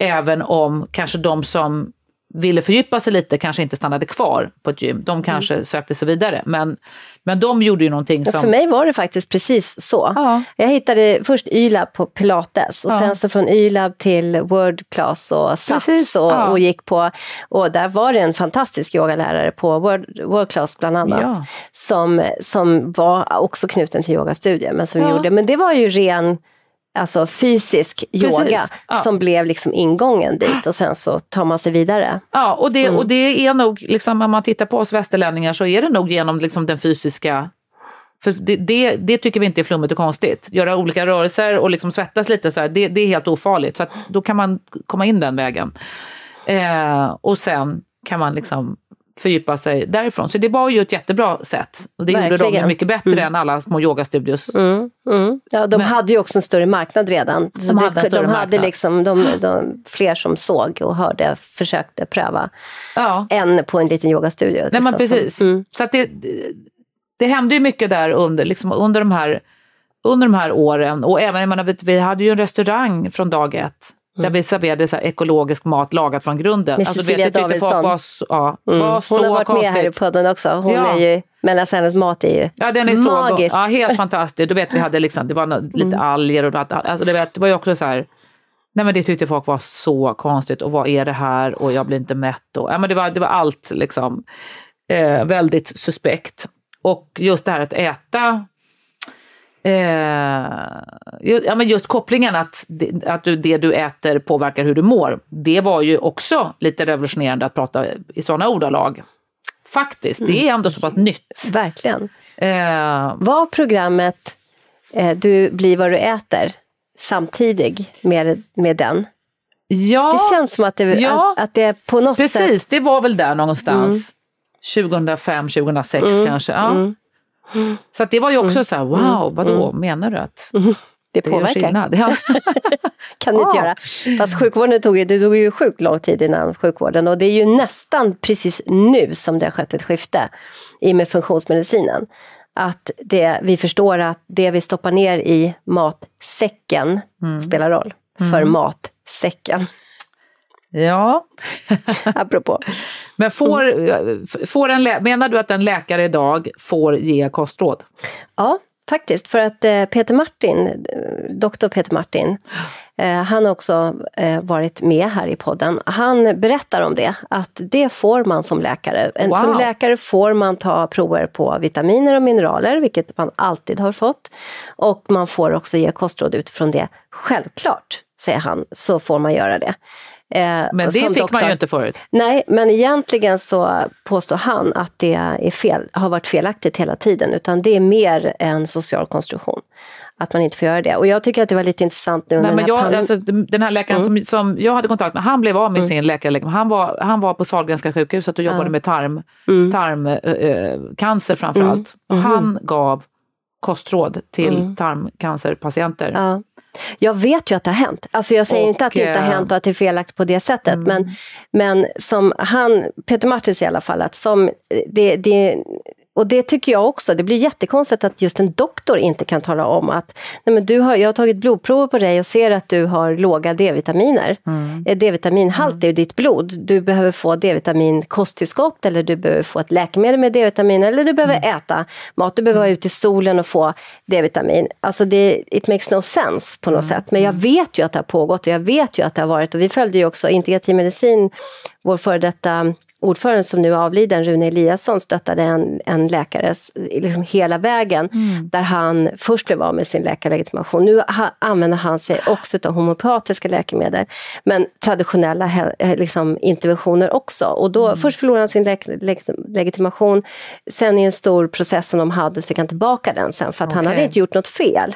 Även om kanske de som ville fördjupa sig lite kanske inte stannade kvar på ett gym. De mm. kanske mm. sökte sig vidare. Men, men de gjorde ju någonting som... Ja, för mig var det faktiskt precis så. Ja. Jag hittade först YLAB på pilates och ja. sen så från YLAB till World Class och Sats precis. och, och gick på... Och där var det en fantastisk yogalärare på World, World Class bland annat som, som var också knuten till yogastudier men som gjorde... Men det var ju ren alltså fysisk yoga ja. som blev liksom ingången dit och sen så tar man sig vidare. Ja, och det, mm. och det är nog, liksom, om man tittar på oss västerlänningar så är det nog genom liksom, den fysiska för det, det, det, tycker vi inte är flummigt och konstigt. Göra olika rörelser och liksom svettas lite, så här, det, det, är helt ofarligt. Så då kan man komma in den vägen. Eh, och sen kan man liksom fördjupa sig därifrån. Så det var ju ett jättebra sätt. Och det Verkligen. gjorde de mycket bättre mm. än alla små yogastudios. Mm. Mm. Ja, de Men. hade ju också en större marknad redan. De, hade, de hade liksom de, de, fler som såg och hörde, försökte pröva. Ja. Än på en liten yogastudio. Nej, liksom. men precis. Mm. Så att det, det hände ju mycket där under, liksom, under de här under de här åren. Och även, jag menar, vi hade ju en restaurang från dag ett Mm. Där vi serverade så ekologisk mat lagad från grunden. Med alltså, Cecilia vet, Davidsson. Var ja, mm. var Hon har varit konstigt. med här i podden också. Hon ja. är ju, men alltså hennes mat är ju ja, den är magisk. Så, ja, helt [laughs] fantastisk. Du vet, vi hade liksom, det var något, mm. lite mm. alger och alltså, du vet, det var ju också så här. Nej men det tyckte folk var så konstigt och vad är det här och jag blir inte mätt. Och, ja, men det, var, det var allt liksom eh, väldigt suspekt. Och just det här att äta Eh, ja, men just kopplingen att, att du, det du äter påverkar hur du mår. Det var ju också lite revolutionerande att prata i sådana ordalag. Faktiskt, mm. det är ändå så pass nytt. Verkligen. Eh, var programmet eh, Du blir vad du äter samtidigt med, med den? Ja, det känns som att det, ja, att, att det på något precis, sätt... Precis, det var väl där någonstans. Mm. 2005, 2006 mm. kanske. Ja. Mm. Mm. [gasps] Så det var ju också mm. så här, wow, mm. vadå, mm. menar du att mm. det, det påverkar? Det ja. [laughs] kan det inte göra. Fast sjukvården tog, det tog ju sjukt lång tid innan sjukvården och det är ju nästan precis nu som det har skett ett skifte i med funktionsmedicinen. Att det, vi förstår att det vi stoppar ner i matsäcken mm. spelar roll för mm. matsäcken. Ja. [laughs] Apropå. Men får, får en menar du att en läkare idag får ge kostråd? Ja, faktiskt. För att eh, Peter Martin, doktor Peter Martin, eh, han har också eh, varit med här i podden. Han berättar om det, att det får man som läkare. Wow. Som läkare får man ta prover på vitaminer och mineraler, vilket man alltid har fått. Och man får också ge kostråd utifrån det, självklart säger han, så får man göra det. Eh, men det fick doktor. man ju inte förut. Nej, men egentligen så påstår han att det är fel, har varit felaktigt hela tiden, utan det är mer en social konstruktion. Att man inte får göra det. Och jag tycker att det var lite intressant nu Nej, men jag, alltså, Den här läkaren mm. som, som jag hade kontakt med, han blev av med mm. sin läkare. Han var, han var på Sahlgrenska sjukhuset och jobbade mm. med tarm, mm. tarmcancer eh, eh, äh, framförallt. Mm. Mm-hmm. Han gav kostråd till mm. tarmcancerpatienter. Jag vet ju att det har hänt. Alltså jag säger och, inte att det inte har hänt eh, och att det är felaktigt på det sättet. Mm. Men, men som han, Peter Martins i alla fall, att som, eh, det, det, och det tycker jag också, det blir jättekonstigt att just en doktor inte kan tala om att Nej, men du har, jag har tagit blodprover på dig och ser att du har låga D-vitaminer. Mm. Eh, D-vitaminhalt mm. i ditt blod. Du behöver få D-vitaminkosttillskott vitamin eller du behöver få ett läkemedel med D-vitamin eller du behöver mm. äta mat, du behöver vara ute i solen och få D-vitamin. Alltså det, it makes no sense på något mm. sätt. Men jag mm. vet ju att det har pågått och jag vet ju att det har varit och vi följde ju också integrativ e medicin, vår före detta ordföranden som nu är avliden, Rune Eliasson, stöttade en, en läkare liksom hela vägen, mm. där han först blev av med sin läkarlegitimation. Nu ha, använder han sig också av homeopatiska läkemedel, men traditionella he, eh, liksom, interventioner också. Och då, mm. Först förlorade han sin lä, lä, legitimation, sen i en stor process som de hade så fick han tillbaka den sen, för att okay. han hade inte gjort något fel.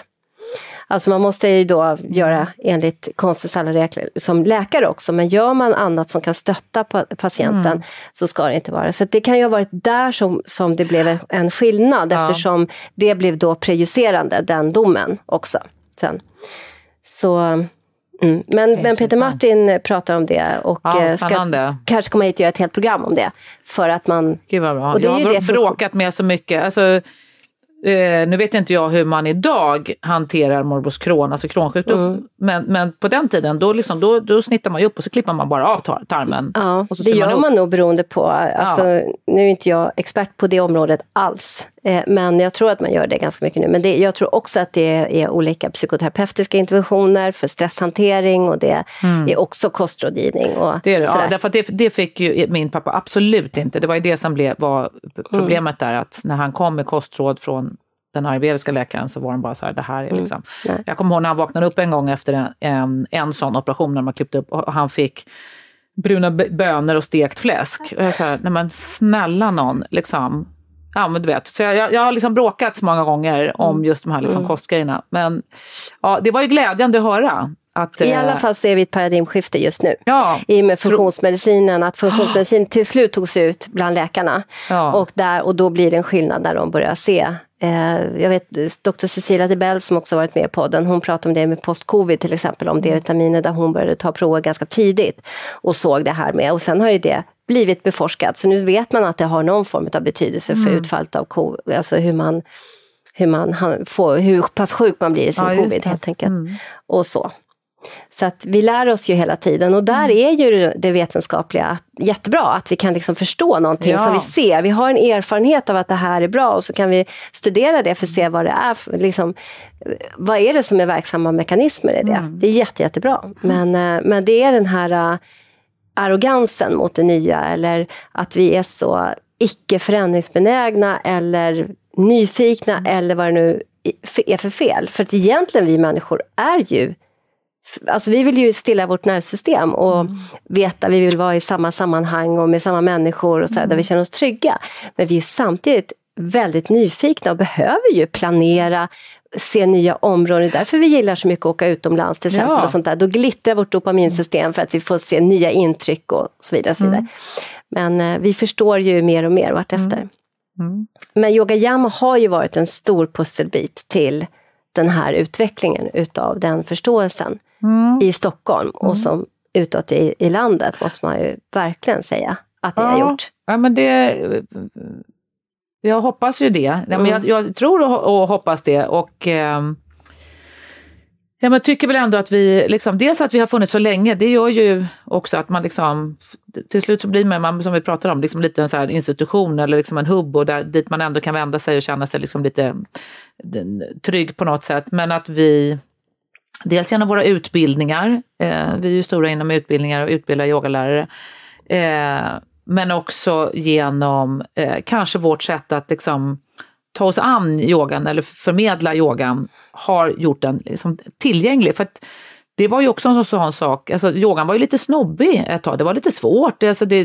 Alltså man måste ju då göra enligt konstens alla regler som läkare också, men gör man annat som kan stötta patienten mm. så ska det inte vara. Så det kan ju ha varit där som, som det blev en skillnad ja. eftersom det blev då prejudicerande, den domen också. Sen. Så... Mm. Men, men Peter Martin pratar om det och ja, eh, ska kanske komma hit och göra ett helt program om det. För att man... Gud vad bra. Och det Jag har bråkat med så mycket. Alltså, Eh, nu vet inte jag hur man idag hanterar morbus Crohn, alltså kronsjukdom. Mm. Men, men på den tiden då, liksom, då, då snittar man ju upp och så klipper man bara av tar tarmen. Ja, det gör man, man nog beroende på. Alltså, ja. Nu är inte jag expert på det området alls. Eh, men jag tror att man gör det ganska mycket nu. Men det, jag tror också att det är olika psykoterapeutiska interventioner för stresshantering och det mm. är också kostrådgivning. Och det är det, ja, därför det, det, fick ju min pappa absolut inte. Det var ju det som blev, var problemet mm. där, att när han kom med kostråd från den ayurvediska läkaren så var de bara så här, det här är mm. liksom... Mm. Jag kommer ihåg när han vaknade upp en gång efter en, en, en sån operation när man klippte upp och han fick bruna bönor och stekt fläsk. Och jag sa, nej men snälla någon, liksom, Ja, men du vet. Så jag, jag har liksom bråkat så många gånger om mm. just de här liksom mm. kostgrejerna. Men ja, det var ju glädjande att höra. Att, I eh, alla fall så är vi ett paradigmskifte just nu. Ja, I och med funktionsmedicinen, att funktionsmedicin till slut togs ut bland läkarna. Ja. Och, där, och då blir det en skillnad när de börjar se Eh, jag vet doktor Cecilia Debell som också varit med i podden, hon pratade om det med post-covid till exempel, om D-vitaminer där hon började ta prover ganska tidigt och såg det här med. Och sen har ju det blivit beforskat, så nu vet man att det har någon form av betydelse för mm. utfallet av covid, alltså hur man hur, man får, hur pass sjuk man blir i sin ja, covid helt enkelt. Mm. Och så. Så att vi lär oss ju hela tiden och där mm. är ju det vetenskapliga jättebra, att vi kan liksom förstå någonting ja. som vi ser. Vi har en erfarenhet av att det här är bra och så kan vi studera det för att se vad det är. För, liksom, vad är det som är verksamma mekanismer i det? Mm. Det är jätte, jättebra. Men, mm. eh, men det är den här eh, arrogansen mot det nya eller att vi är så icke förändringsbenägna eller nyfikna mm. eller vad det nu är för fel. För att egentligen vi människor är ju Alltså vi vill ju stilla vårt nervsystem och mm. veta vi vill vara i samma sammanhang och med samma människor och så här, mm. där vi mm. känner oss trygga. Men vi är samtidigt väldigt nyfikna och behöver ju planera, se nya områden. Det är därför vi gillar så mycket att åka utomlands till exempel. Ja. Och sånt där. Då glittrar vårt dopaminsystem för att vi får se nya intryck och så vidare. Och så vidare. Mm. Men eh, vi förstår ju mer och mer vartefter. Mm. Mm. Men yoga yama har ju varit en stor pusselbit till den här utvecklingen utav den förståelsen. Mm. i Stockholm och mm. som utåt i, i landet, måste man ju verkligen säga att ni ja. har gjort. Ja, men det, jag hoppas ju det. Ja, men jag, mm. jag, tror och, och, hoppas det. Och, eh, Ja, men tycker väl ändå att vi, liksom, dels att vi har funnits så länge, det gör ju också att man liksom, till slut så blir man, man som vi pratar om, liksom lite en så institution eller liksom en hubb och där, dit man ändå kan vända sig och känna sig liksom lite trygg på något sätt. Men att vi dels genom våra utbildningar. Eh, vi är ju stora inom utbildningar och utbildar yogalärare. Eh, men också genom eh, kanske vårt sätt att liksom, ta oss an yogan eller förmedla yogan har gjort den liksom, tillgänglig. För att, det var ju också en sån sak, alltså yogan var ju lite snobbig ett tag, det var lite svårt, alltså, det,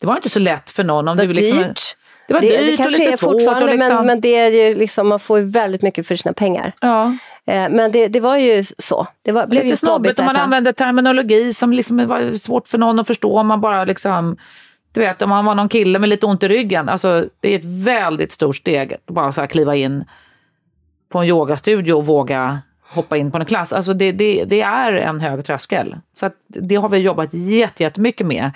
det var inte så lätt för någon. Om det var liksom, dyrt. Det var det, dyrt det och lite är svårt. Fortfarande, liksom. men, men det är ju liksom, man får ju väldigt mycket för sina pengar. Ja. Eh, men det, det var ju så. Det var, blev lite snobbigt och man använde terminologi som liksom var svårt för någon att förstå. Om man bara liksom, du vet, om man var någon kille med lite ont i ryggen. Alltså, det är ett väldigt stort steg att bara så kliva in på en yogastudio och våga hoppa in på en klass. Alltså det, det, det är en hög tröskel. Så det har vi jobbat jättemycket med.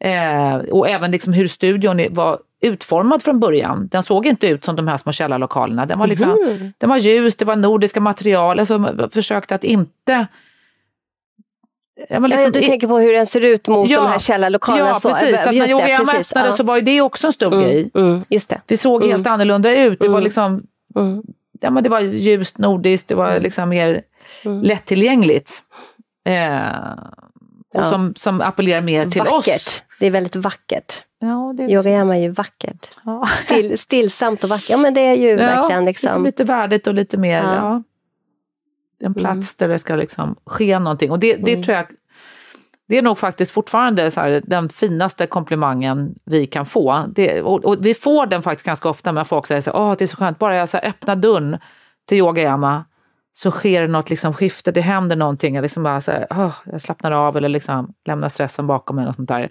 Eh, och även liksom hur studion var utformad från början. Den såg inte ut som de här små källarlokalerna. Den var, liksom, den var ljus, det var nordiska material. Alltså, försökte att inte Ja, liksom, alltså, du i, tänker på hur den ser ut mot ja, de här källarlokalerna? Ja, precis. att när Yogiam öppnade ja. så var det också en stor mm, grej. Mm, just det. det såg mm. helt annorlunda ut. Det var mm. liksom mm. ja, men det var ljust nordiskt, det var mm. liksom mer lättillgängligt. Eh, och som, som appellerar mer till vackert. oss. Det är väldigt vackert. Ja, det är... Yogayama är ju vackert. Ja. Still, stillsamt och vackert. Ja, men det är ju ja, verkligen liksom... liksom lite värdigt och lite mer... Ja. ja. En mm. plats där det ska liksom ske någonting. Och det, det mm. tror jag... Det är nog faktiskt fortfarande så här, den finaste komplimangen vi kan få. Det, och, och, vi får den faktiskt ganska ofta när folk säger att oh, det är så skönt, bara jag så här, öppnar dörren till Yogayama så sker det något liksom skifte, det händer någonting. Jag, liksom bara så här, oh, jag slappnar av eller liksom lämnar stressen bakom mig. Och sånt där.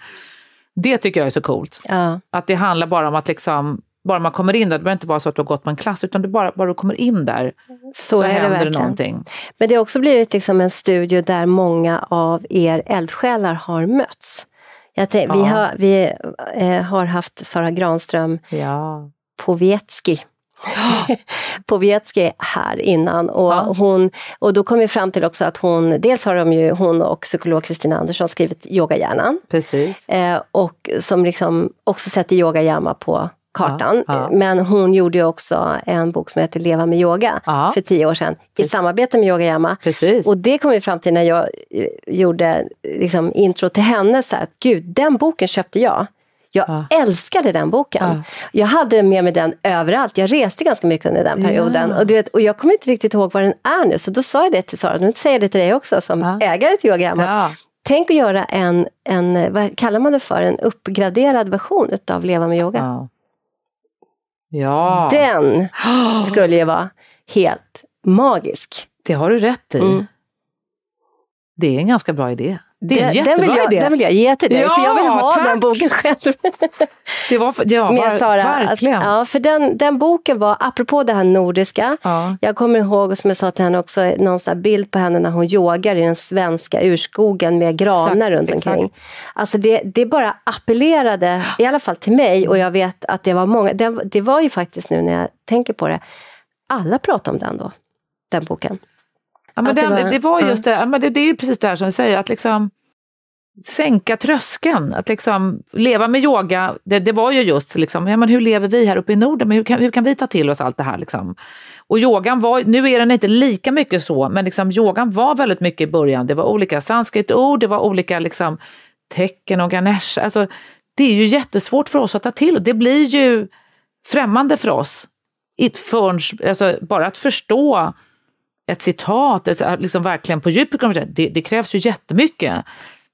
Det tycker jag är så coolt. Ja. Att det handlar bara om att liksom, bara man kommer in där, det behöver inte vara så att du har gått på en klass, utan du bara, bara du kommer in där så, så händer det verkligen. någonting. Men det har också blivit liksom en studio där många av er eldsjälar har mötts. Tänk, ja. Vi, har, vi eh, har haft Sara Granström ja. Povetski [gasps] På Powiecki här innan. Och, ja. hon, och då kom vi fram till också att hon, dels har de ju, hon och psykolog Kristina Andersson skrivit Yogahjärnan. Precis. Eh, och som liksom också sätter yogahjärna på kartan. Ja, ja. Men hon gjorde ju också en bok som heter Leva med yoga ja. för tio år sedan Precis. i samarbete med Yoga Yama. Precis. Och det kom vi fram till när jag eh, gjorde liksom, intro till henne, så här, att gud, den boken köpte jag. Jag ja. älskade den boken. Ja. Jag hade med mig den överallt. Jag reste ganska mycket under den perioden. Ja. Och, du vet, och jag kommer inte riktigt ihåg var den är nu. Så då sa jag det till Sara, nu säger jag det till dig också som ägare till Yoga Hemma. Tänk att göra en, en, vad kallar man det för, en uppgraderad version utav Leva med yoga. Ja. Den [gasps] skulle ju vara helt magisk. Det har du rätt i. Mm. Det är en ganska bra idé. Det är en jättebra den vill jag, idé. Den vill jag ge till dig, ja, för jag vill ha tack. den boken själv. [laughs] det var, ja, var, Sara, verkligen. Att, ja, för den, den boken var, apropå det här nordiska, ja. jag kommer ihåg, som jag sa till henne också, någon bild på henne när hon yogar i den svenska urskogen med granar exakt, runt omkring. Exakt. Alltså det, det bara appellerade, i alla fall till mig, och jag vet att det var många, det, det var ju faktiskt nu när jag tänker på det, alla pratade om den då, den boken. Ja, men det, var, det var just det, ja, men det, det är ju precis det här som du säger, att liksom sänka tröskeln, att liksom leva med yoga, det, det, var ju just liksom, ja, men hur lever vi här uppe i Norden, men hur kan, hur kan vi ta till oss allt det här? Liksom? Och yogan var, nu är den inte lika mycket så, men liksom, yogan var väldigt mycket i början, det var olika sanskritord, det var olika liksom, tecken och ganesh, alltså det är ju jättesvårt för oss att ta till, det blir ju främmande för oss, för, alltså, bara att förstå ett citat, liksom verkligen på djupet, det, det krävs ju jättemycket.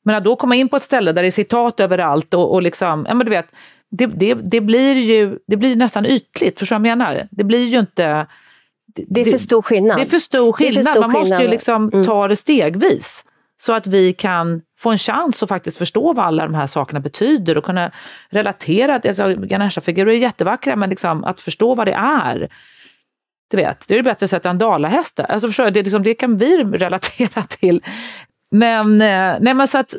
Men att då komma in på ett ställe där det är citat överallt och, och liksom, ja men du vet, det, det, det, blir ju det blir nästan ytligt, förstår du vad jag menar? Det blir ju inte... Det, det är för stor skillnad. Det är för stor skillnad, för stor man skillnad. måste ju liksom mm. ta det stegvis. Så att vi kan få en chans att faktiskt förstå vad alla de här sakerna betyder och kunna relatera. Alltså, Ganesha-figurer är jättevackra, men liksom, att förstå vad det är. Du vet, det är bättre att sätta en dalahäst där. Alltså förstår jag, det, liksom, det kan vi relatera till. Men, eh, nej men så att,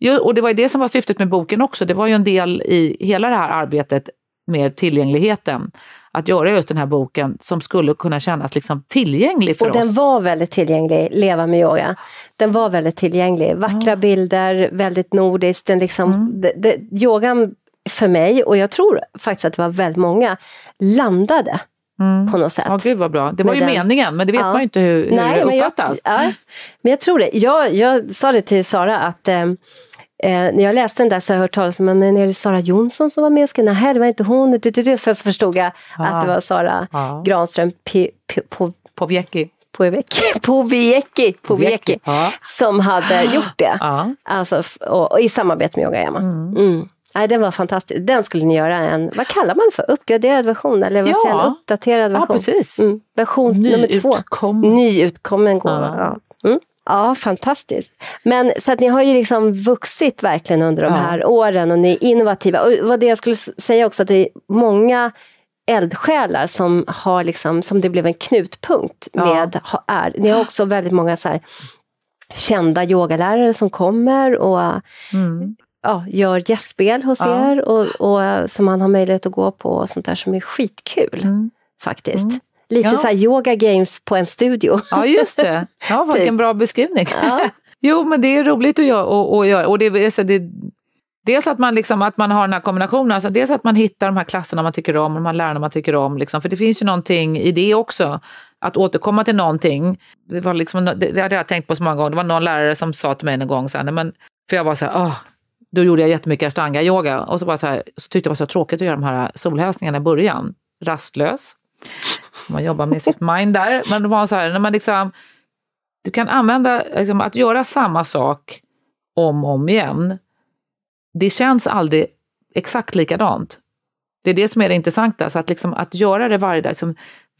eh, och det var ju det som var syftet med boken också, det var ju en del i hela det här arbetet med tillgängligheten. Att göra just den här boken som skulle kunna kännas liksom tillgänglig för oss. Och den var väldigt tillgänglig, Leva med yoga. Den var väldigt tillgänglig, vackra mm. bilder, väldigt nordiskt. Den liksom, mm. det, det, yogan för mig, och jag tror faktiskt att det var väldigt många, landade Mm. På något sätt. Ja, gud vad bra. Det var med ju den. meningen, men det vet ja. man ju inte hur, hur Nej, det uppfattas. Men jag, ja. men jag tror det. Jag, jag sa det till Sara att eh, eh, när jag läste den där så har jag hört talas om men är det Sara Jonsson som var med och Nej, det var inte hon. Sen så förstod jag ah. att det var Sara ah. Granström Poviecki. Poviecki, [laughs] Poviecki, ah. som hade gjort det. Ah. Alltså, och, och, i samarbete med Yoga Yama. Mm. Mm. Nej, den var fantastisk. Den skulle ni göra en, vad kallar man för, uppgraderad version? Eller vad ja. säger uppdaterad version? Ja, precis. Mm. Version Nyutkom. nummer två. Nyutkommen gåva. Ja. Ja. Mm. ja. fantastiskt. Men så att ni har ju liksom vuxit verkligen under de här åren och ni är innovativa. Och vad det jag skulle säga också, att det är många eldsjälar som har liksom, som det blev en knutpunkt med, ha, är, ni har också väldigt många så här, kända yogalärare som kommer och mm ja, gör gästspel hos ja. er och, och, som man har möjlighet att gå på och sånt där som är skitkul mm. faktiskt. Mm. Lite ja. så här yoga games på en studio. Ja just det, ja, [laughs] vilken typ. bra beskrivning. Ja. [laughs] jo men det är roligt att göra och, och, och, det, alltså, det, Dels att man, liksom, att man har den här kombinationen, alltså dels att man hittar de här klasserna man tycker om och de här lärarna man tycker om. Liksom. För det finns ju någonting i det också, att återkomma till någonting. Det, var liksom, det, det hade jag tänkt på så många gånger, det var någon lärare som sa till mig en gång, så här, men, för jag var så här, oh, då gjorde jag jättemycket ashtanga-yoga och så, bara så, här, så tyckte jag det var så tråkigt att göra de här solhälsningarna i början. Rastlös. Man jobbar med sitt mind där. Men det var så här, när man liksom... Du kan använda, liksom, att göra samma sak om och om igen, det känns aldrig exakt likadant. Det är det som är det intressanta, så att, liksom, att göra det varje dag, liksom,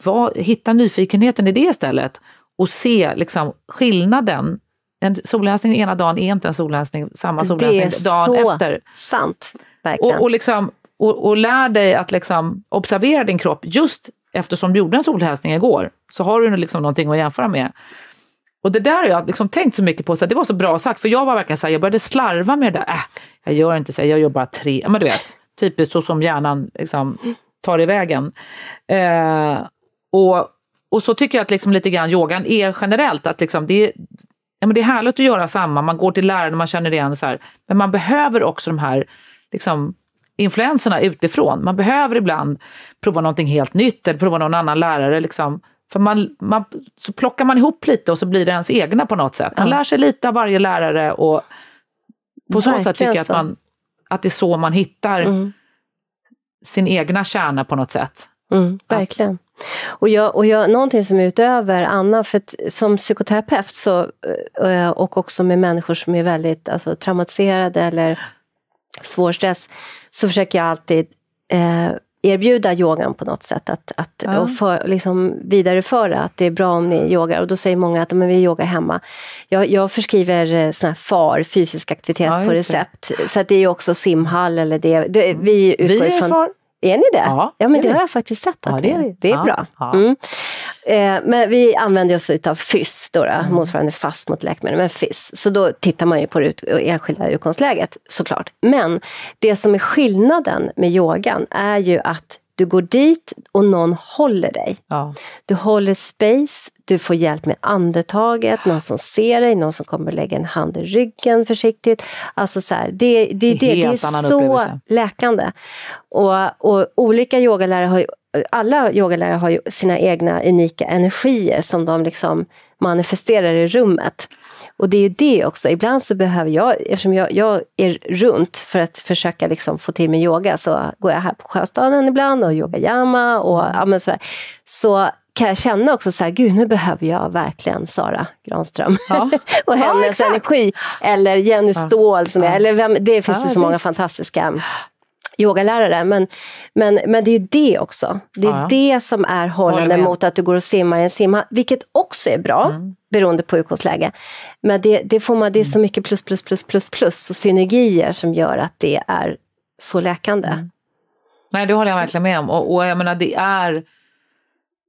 vad, hitta nyfikenheten i det istället och se liksom, skillnaden en solhälsning ena dagen är inte en solhälsning samma solhälsning dagen efter. Det är så sant, verkligen. Och, och, liksom, och, och lär dig att liksom observera din kropp just eftersom du gjorde en solhälsning igår, så har du liksom någonting att jämföra med. Och det där har jag liksom tänkt så mycket på, så det var så bra sagt, för jag var verkligen så här, jag började slarva med det där, äh, jag gör inte så, jag gör bara tre, men du vet, typiskt så som hjärnan liksom tar i vägen. Eh, och, och så tycker jag att liksom lite grann yogan är generellt, att liksom det, är ja, men det är härligt att göra samma, man går till läraren och man känner igen. Så här. Men man behöver också de här liksom, influenserna utifrån. Man behöver ibland prova någonting helt nytt eller prova någon annan lärare. Liksom. För man, man, så plockar man ihop lite och så blir det ens egna på något sätt. Man lär sig lite av varje lärare och på så Verkligen sätt tycker jag att, man, att det är så man hittar mm. sin egna kärna på något sätt. Mm, verkligen. Att, och jag, och jag, någonting som är utöver Anna, för som psykoterapeut så, eh, eh, och också med människor som är väldigt alltså, traumatiserade eller svår stress, så försöker jag alltid eh, erbjuda yogan på något sätt att, att, ja. och för, liksom vidareföra att det är bra om ni yogar. Och då säger många att men vi yogar hemma. Jag, jag förskriver eh, såna här FAR, fysisk aktivitet, ja, på recept. Det. Så att det är också simhall eller det. det vi utgår vi är ifrån, FAR. Är ni det? Ja, ja men det, det har jag faktiskt sett. Att ja, det, är, det. det är ja, bra. Ja. Mm. Eh, men vi använder oss av FYSS, då, då, mm. motsvarande fast mot läkemedel, men FYSS. Så då tittar man ju på det ut, enskilda utgångsläget såklart. Men det som är skillnaden med yogan är ju att du går dit och någon håller dig. Ja. Du håller space, du får hjälp med andetaget, någon som ser dig, någon som kommer lägga en hand i ryggen försiktigt. Alltså så här, det, det, det, det, det är så läkande. Och, och olika yogalärare har ju, alla yogalärare har ju sina egna unika energier som de liksom manifesterar i rummet. Och det är ju det också, ibland så behöver jag, eftersom jag, jag är runt för att försöka liksom få till min yoga, så går jag här på Sjöstaden ibland och yoga yama och ja, men sådär. Så kan jag känna också så här, gud nu behöver jag verkligen Sara Granström ja. [laughs] och hennes ja, energi. Eller Jenny Ståhl, som är, eller vem, det finns ja, det så många fantastiska yogalärare. Men, men, men det är ju det också. Det är det som är hållande mot att du går och simmar i en simhall, vilket också är bra. Mm. beroende på utgångsläge. Men det, det, får man, det är så mm. mycket plus, plus, plus, plus, plus och synergier som gör att det är så läkande. Mm. Nej, det håller jag verkligen med om. Och, och jag menar, det är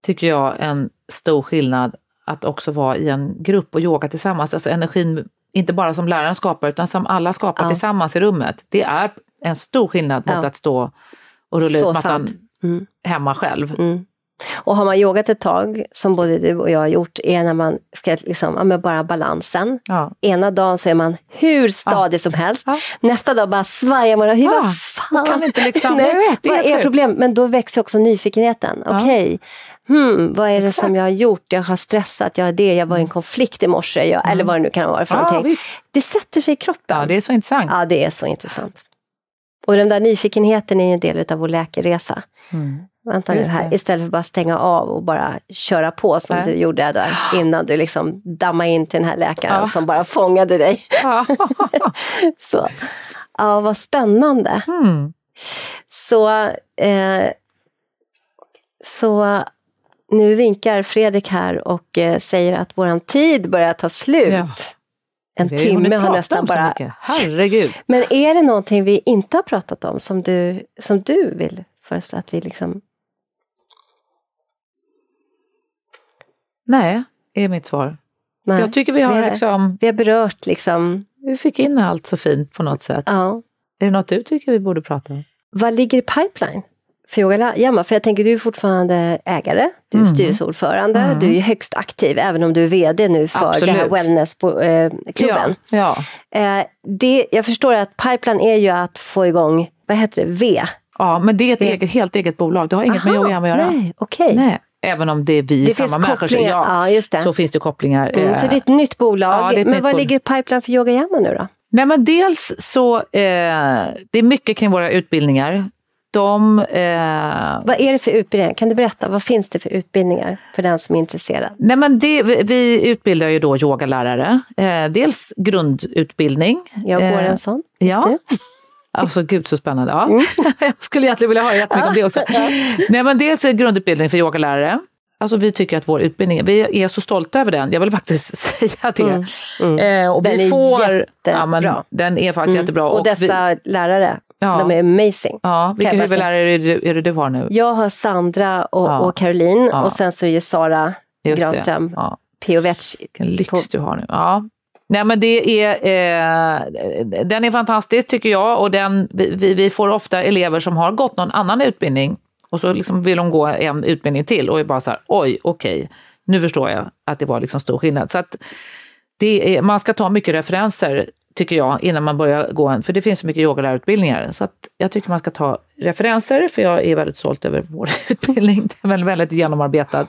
tycker jag, en stor skillnad att också vara i en grupp och yoga tillsammans. Alltså energin, inte bara som läraren skapar, utan som alla skapar ja. tillsammans i rummet. Det är en stor skillnad mot ja. att stå och rulla Så ut mattan mm. hemma själv. Mm. Och har man yogat ett tag, som både du och jag har gjort, är när man ska liksom, ja, bara balansen. Ja. Ena dagen så är man hur stadig ja. som helst, nästa dag bara svajar man, hur, ja. vad fan? Kan inte liksom, [laughs] Nej, vet, vad är problemet? Men då växer också nyfikenheten. Okej, okay. hmm, vad är det Exakt. som jag har gjort? Jag har stressat, jag har det, jag var i en mm. konflikt i morse, jag, mm. eller vad det nu kan vara för ja, någonting. Visst. Det sätter sig i kroppen. Ja, det är så intressant. Ja, det är så intressant. Och den där nyfikenheten är ju en del av vår läkerresa. Mm. Vänta Just nu här, det. istället för att bara stänga av och bara köra på som ja. du gjorde där [gasps] innan du liksom dammade in till den här läkaren ja. som bara fångade dig. Ja. [laughs] så. Ja, vad spännande. Mm. Så, eh, så nu vinkar Fredrik här och eh, säger att vår tid börjar ta slut. Ja en vi timme har nästan bara... Herregud! [laughs] Men är det någonting vi inte har pratat om som du, som du vill föreslå att vi liksom... Nej, är mitt svar. Nej, jag tycker vi har, vi har liksom... Vi har berört liksom... Vi fick in allt så fint på något sätt. Ja. Är det något du tycker vi borde prata om? Vad ligger i pipeline? Fioga Jama, för jag tänker du är fortfarande ägare, du är mm. styrelseordförande, mm. du är ju högst aktiv även om du är VD nu för Absolut. den här wellnessklubben. Ja, ja. Eh, det, jag förstår att pipeline är ju att få igång, vad heter det, V? Ja, men det är ett eget, helt eget bolag, det har inget Aha, med Yoga att göra. Nej, okay. nej. Även om det är vi, det samma människor, så, ja, ja så finns det kopplingar. Mm, så eh, det är ett nytt bolag, ja, ett men vad ligger pipeline för Yoga Jama nu då? Nej men dels så, eh, det är mycket kring våra utbildningar de, eh... Vad är det för utbildningar? Kan du berätta, vad finns det för utbildningar för den som är intresserad? Nej, men det, vi, utbildar ju då yogalärare. Eh, dels grundutbildning. Jag går en eh, sån, ja. Du? [laughs] Alltså gud så spännande. Ja. Mm. [laughs] jag skulle egentligen vilja höra jättemycket om det också. [laughs] Nej men dels grundutbildning för yogalärare. Alltså vi tycker att vår utbildning, vi är så stolta över den, jag vill faktiskt säga det. Mm. Mm. Eh, och den vi är får, jättebra. Ja, men, den är faktiskt mm. jättebra. Och, och dessa vi, lärare Ja. De är amazing. Ja. Vilka huvudlärare är det, är det, du har nu? Jag har Sandra och, ja. och Caroline ja. och sen så är ju Sara Just Granström det. ja. Piovec. Vilken lyx på... du har nu. Ja. Nej, men det är, eh, den är fantastisk tycker jag och den, vi, vi får ofta elever som har gått någon annan utbildning och så liksom vill de gå en utbildning till och är bara så här, oj, okej, okay, nu förstår jag att det var liksom stor skillnad. Så att, är, man ska ta mycket referenser tycker jag, innan man börjar gå en, för det finns så mycket yogalärarutbildningar. Så att jag tycker man ska ta referenser, för jag är väldigt stolt över vår [laughs] utbildning. Den är väldigt genomarbetad.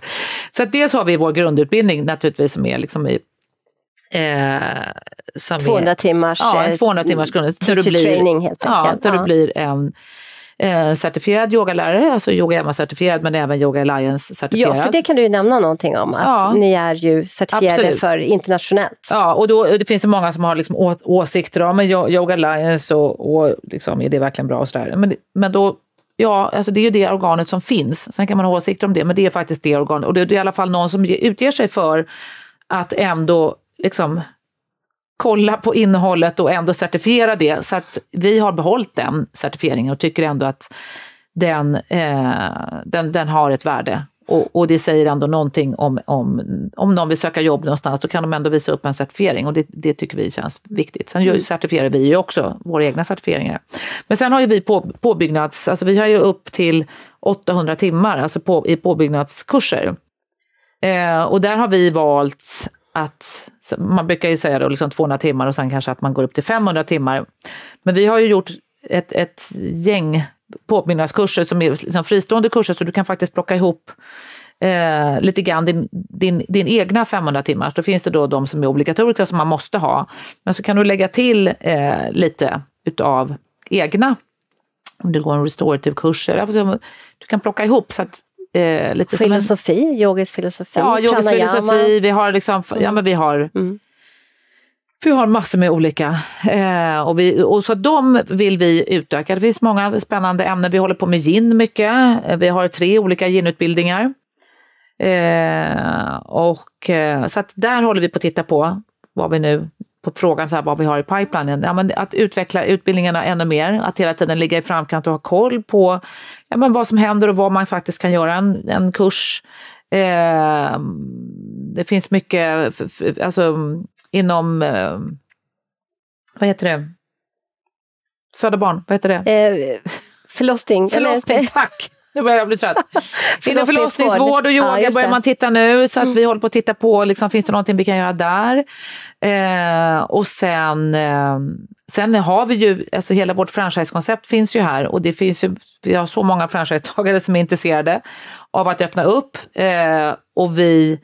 Så att dels har vi vår grundutbildning naturligtvis som är liksom i Eh, 200 är, timmars, ja, en 200 eh, timmars grund, där training helt enkelt. Ja, där ja. du blir en eh, certifierad yogalärare, alltså Yoga Emma-certifierad men även Yoga Alliance-certifierad. Ja, för det kan du ju nämna någonting om, att ja. ni är ju certifierade Absolut. för internationellt. Ja, och då, det finns ju många som har liksom å, åsikter om Yoga Alliance och, och liksom, är det verkligen bra och sådär. Men, men då Ja, alltså det är ju det organet som finns. Sen kan man ha åsikter om det, men det är faktiskt det organet. Och det är i alla fall någon som utger sig för att ändå liksom kolla på innehållet och ändå certifiera det. Så att vi har behållit den certifieringen och tycker ändå att den, eh, den, den har ett värde. Och, och, det säger ändå någonting om, om, om någon vill söka jobb någonstans, då kan de ändå visa upp en certifiering och det, det tycker vi känns viktigt. Sen mm. certifierar vi ju också våra egna certifieringar. Men sen har ju vi på, påbyggnads, alltså vi har ju upp till 800 timmar alltså på, i påbyggnadskurser. Eh, och där har vi valt att man brukar ju säga då liksom 200 timmar och sen kanske att man går upp till 500 timmar. Men vi har ju gjort ett, ett gäng påbyggnadskurser som är liksom fristående kurser så du kan faktiskt plocka ihop eh, lite grann din, din, din egna 500 timmar. Då finns det då de som är obligatoriska som man måste ha. Men så kan du lägga till eh, lite utav egna om du går en restorative kurs, alltså, Du kan plocka ihop så att Eh, lite filosofi, som en, yogisk filosofi, Ja, yogisk filosofi, vi har liksom, ja mm. men vi har mm. Vi har massor med olika. Eh, och, vi, och så de vill vi utöka. Det finns många spännande ämnen. Vi håller på med gin mycket. Eh, vi har tre olika ginutbildningar. Eh, och, eh, så att där håller vi på att titta på vad vi nu, på frågan så här, vad vi har i pipelinen. Ja, men att utveckla utbildningarna ännu mer, att hela tiden ligga i framkant och ha koll på ja, men vad som händer och vad man faktiskt kan göra en, en kurs. Eh, det finns mycket alltså, inom, eh, vad heter det, föda barn, vad heter det? Eh, förlossning. Förlossning, tack! Nu börjar jag bli trött. Inom [laughs] förlossningsvård och yoga ja, börjar man titta nu. Så att mm. vi håller på att titta på, liksom, finns det någonting vi kan göra där? Eh, och sen, eh, sen har vi ju, alltså hela vårt franchisekoncept finns ju här och det finns ju, vi har så många franchisetagare som är intresserade av att öppna upp eh, och vi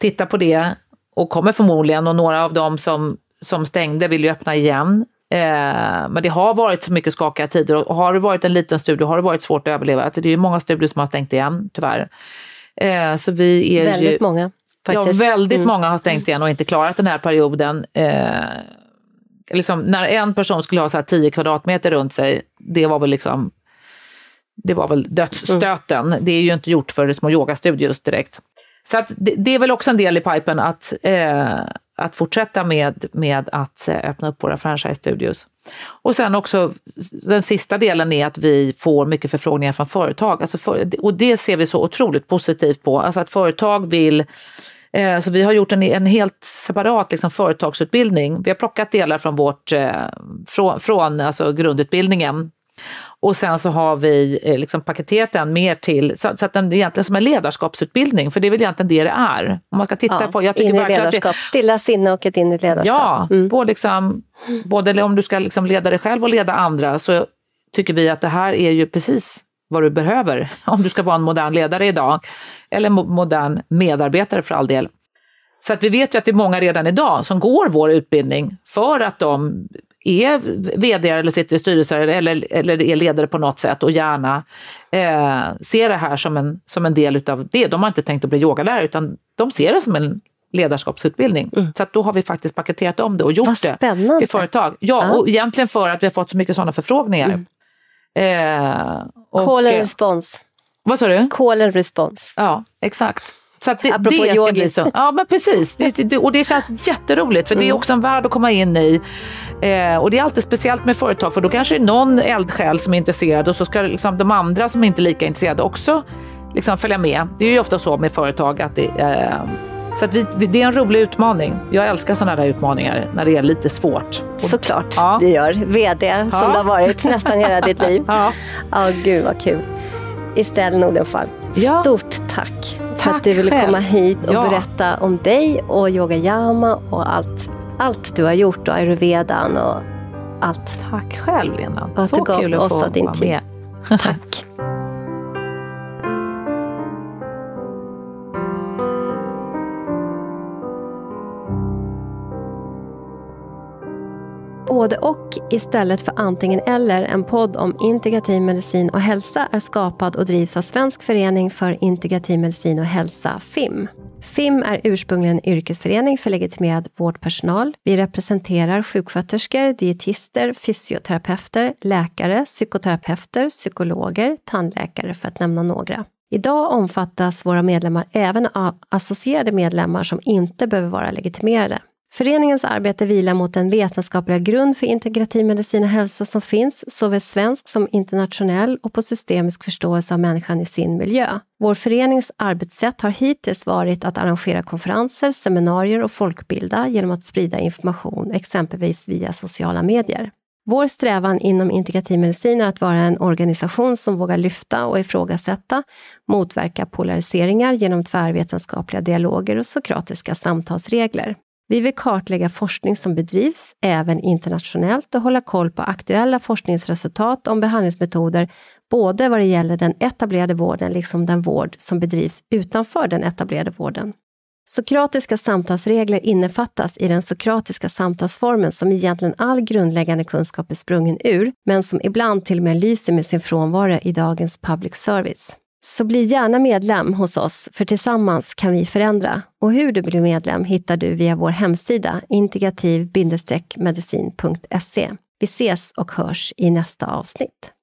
tittar på det och kommer förmodligen och några av dem som, som stängde vill ju öppna igen. Eh, men det har varit så mycket skakiga tider och har det varit en liten studio har det varit svårt att överleva. Alltså det är ju många studier som har stängt igen, tyvärr. Eh, så vi är väldigt ju, många. Faktiskt. Ja, väldigt mm. många har stängt igen och inte klarat den här perioden. Eh, liksom, när en person skulle ha så här 10 kvadratmeter runt sig, det var väl liksom det var väl dödsstöten. Mm. Det är ju inte gjort för små yogastudios direkt. Så att det, det, är väl också en del i pipen att, eh, att fortsätta med, med att eh, öppna upp våra franchise-studios. Och sen också den sista delen är att vi får mycket förfrågningar från företag. Alltså för, och det ser vi så otroligt positivt på. Alltså att företag vill eh, så vi har gjort en, en helt separat liksom, företagsutbildning. Vi har plockat delar från, vårt, eh, från, från alltså grundutbildningen och sen så har vi eh, liksom paketerat den mer till, så, så att den egentligen som en ledarskapsutbildning, för det är väl egentligen det det är. Om man ska titta ja, på... Jag tycker inre ledarskap, det, stilla sinne och ett inre ledarskap. Ja, mm. på liksom, både om du ska liksom leda dig själv och leda andra så tycker vi att det här är ju precis vad du behöver [laughs] om du ska vara en modern ledare idag. Eller modern medarbetare för all del. Så att vi vet ju att det är många redan idag som går vår utbildning för att de är vd eller sitter i styrelser eller, eller är ledare på något sätt och gärna eh, ser det här som en, som en del utav det. De har inte tänkt att bli yogalärare utan de ser det som en ledarskapsutbildning. Mm. Så att då har vi faktiskt paketerat om det och gjort det till företag. Ja, ja, och egentligen för att vi har fått så mycket sådana förfrågningar. Mm. Eh, och, Call and response. Vad sa du? Call and response. Ja, exakt. Så det, Apropå det yogi. Så, ja, men precis. Det, det, och det känns jätteroligt, för mm. det är mm. också en värld att komma in i. Eh, och det är alltid speciellt med företag, för då kanske det är någon eldsjäl som är intresserad och så ska liksom de andra som inte är lika intresserade också liksom följa med. Det är ju ofta så med företag att det eh, så vi, vi, det är en rolig utmaning. Jag älskar sådana där utmaningar när det är lite svårt. Såklart ja. du gör. VD som ja. du har varit nästan hela ditt liv. [laughs] Ja, oh, gud vad kul. Estelle Nordenfalk, ja. stort tack för tack att du ville själv. komma hit och ja. berätta om dig och Yoga Yama och allt, allt du har gjort och ayurvedan och allt. Tack själv Lena, och så kul att få vara tid. med. [laughs] Tack. Både och istället för antingen eller, en podd om integrativ medicin och hälsa är skapad och drivs av Svensk förening för integrativ medicin och hälsa, FIM. FIM är ursprungligen yrkesförening för legitimerad vårdpersonal. Vi representerar sjuksköterskor, dietister, fysioterapeuter, läkare, psykoterapeuter, psykologer, tandläkare för att nämna några. Idag omfattas våra medlemmar även av associerade medlemmar som inte behöver vara legitimerade. Föreningens arbete vilar mot den vetenskapliga grund för integrativ medicin och hälsa som finns, såväl svensk som internationell och på systemisk förståelse av människan i sin miljö. Vår förenings arbetssätt har hittills varit att arrangera konferenser, seminarier och folkbilda genom att sprida information, exempelvis via sociala medier. Vår strävan inom integrativ medicin är att vara en organisation som vågar lyfta och ifrågasätta, motverka polariseringar genom tvärvetenskapliga dialoger och sokratiska samtalsregler. Vi vill kartlägga forskning som bedrivs, även internationellt, och hålla koll på aktuella forskningsresultat om behandlingsmetoder, både vad det gäller den etablerade vården, liksom den vård som bedrivs utanför den etablerade vården. Sokratiska samtalsregler innefattas i den sokratiska samtalsformen som egentligen all grundläggande kunskap är sprungen ur, men som ibland till och med lyser med sin frånvaro i dagens public service. Så bli gärna medlem hos oss, för tillsammans kan vi förändra. Och hur du blir medlem hittar du via vår hemsida integrativ-medicin.se. Vi ses och hörs i nästa avsnitt.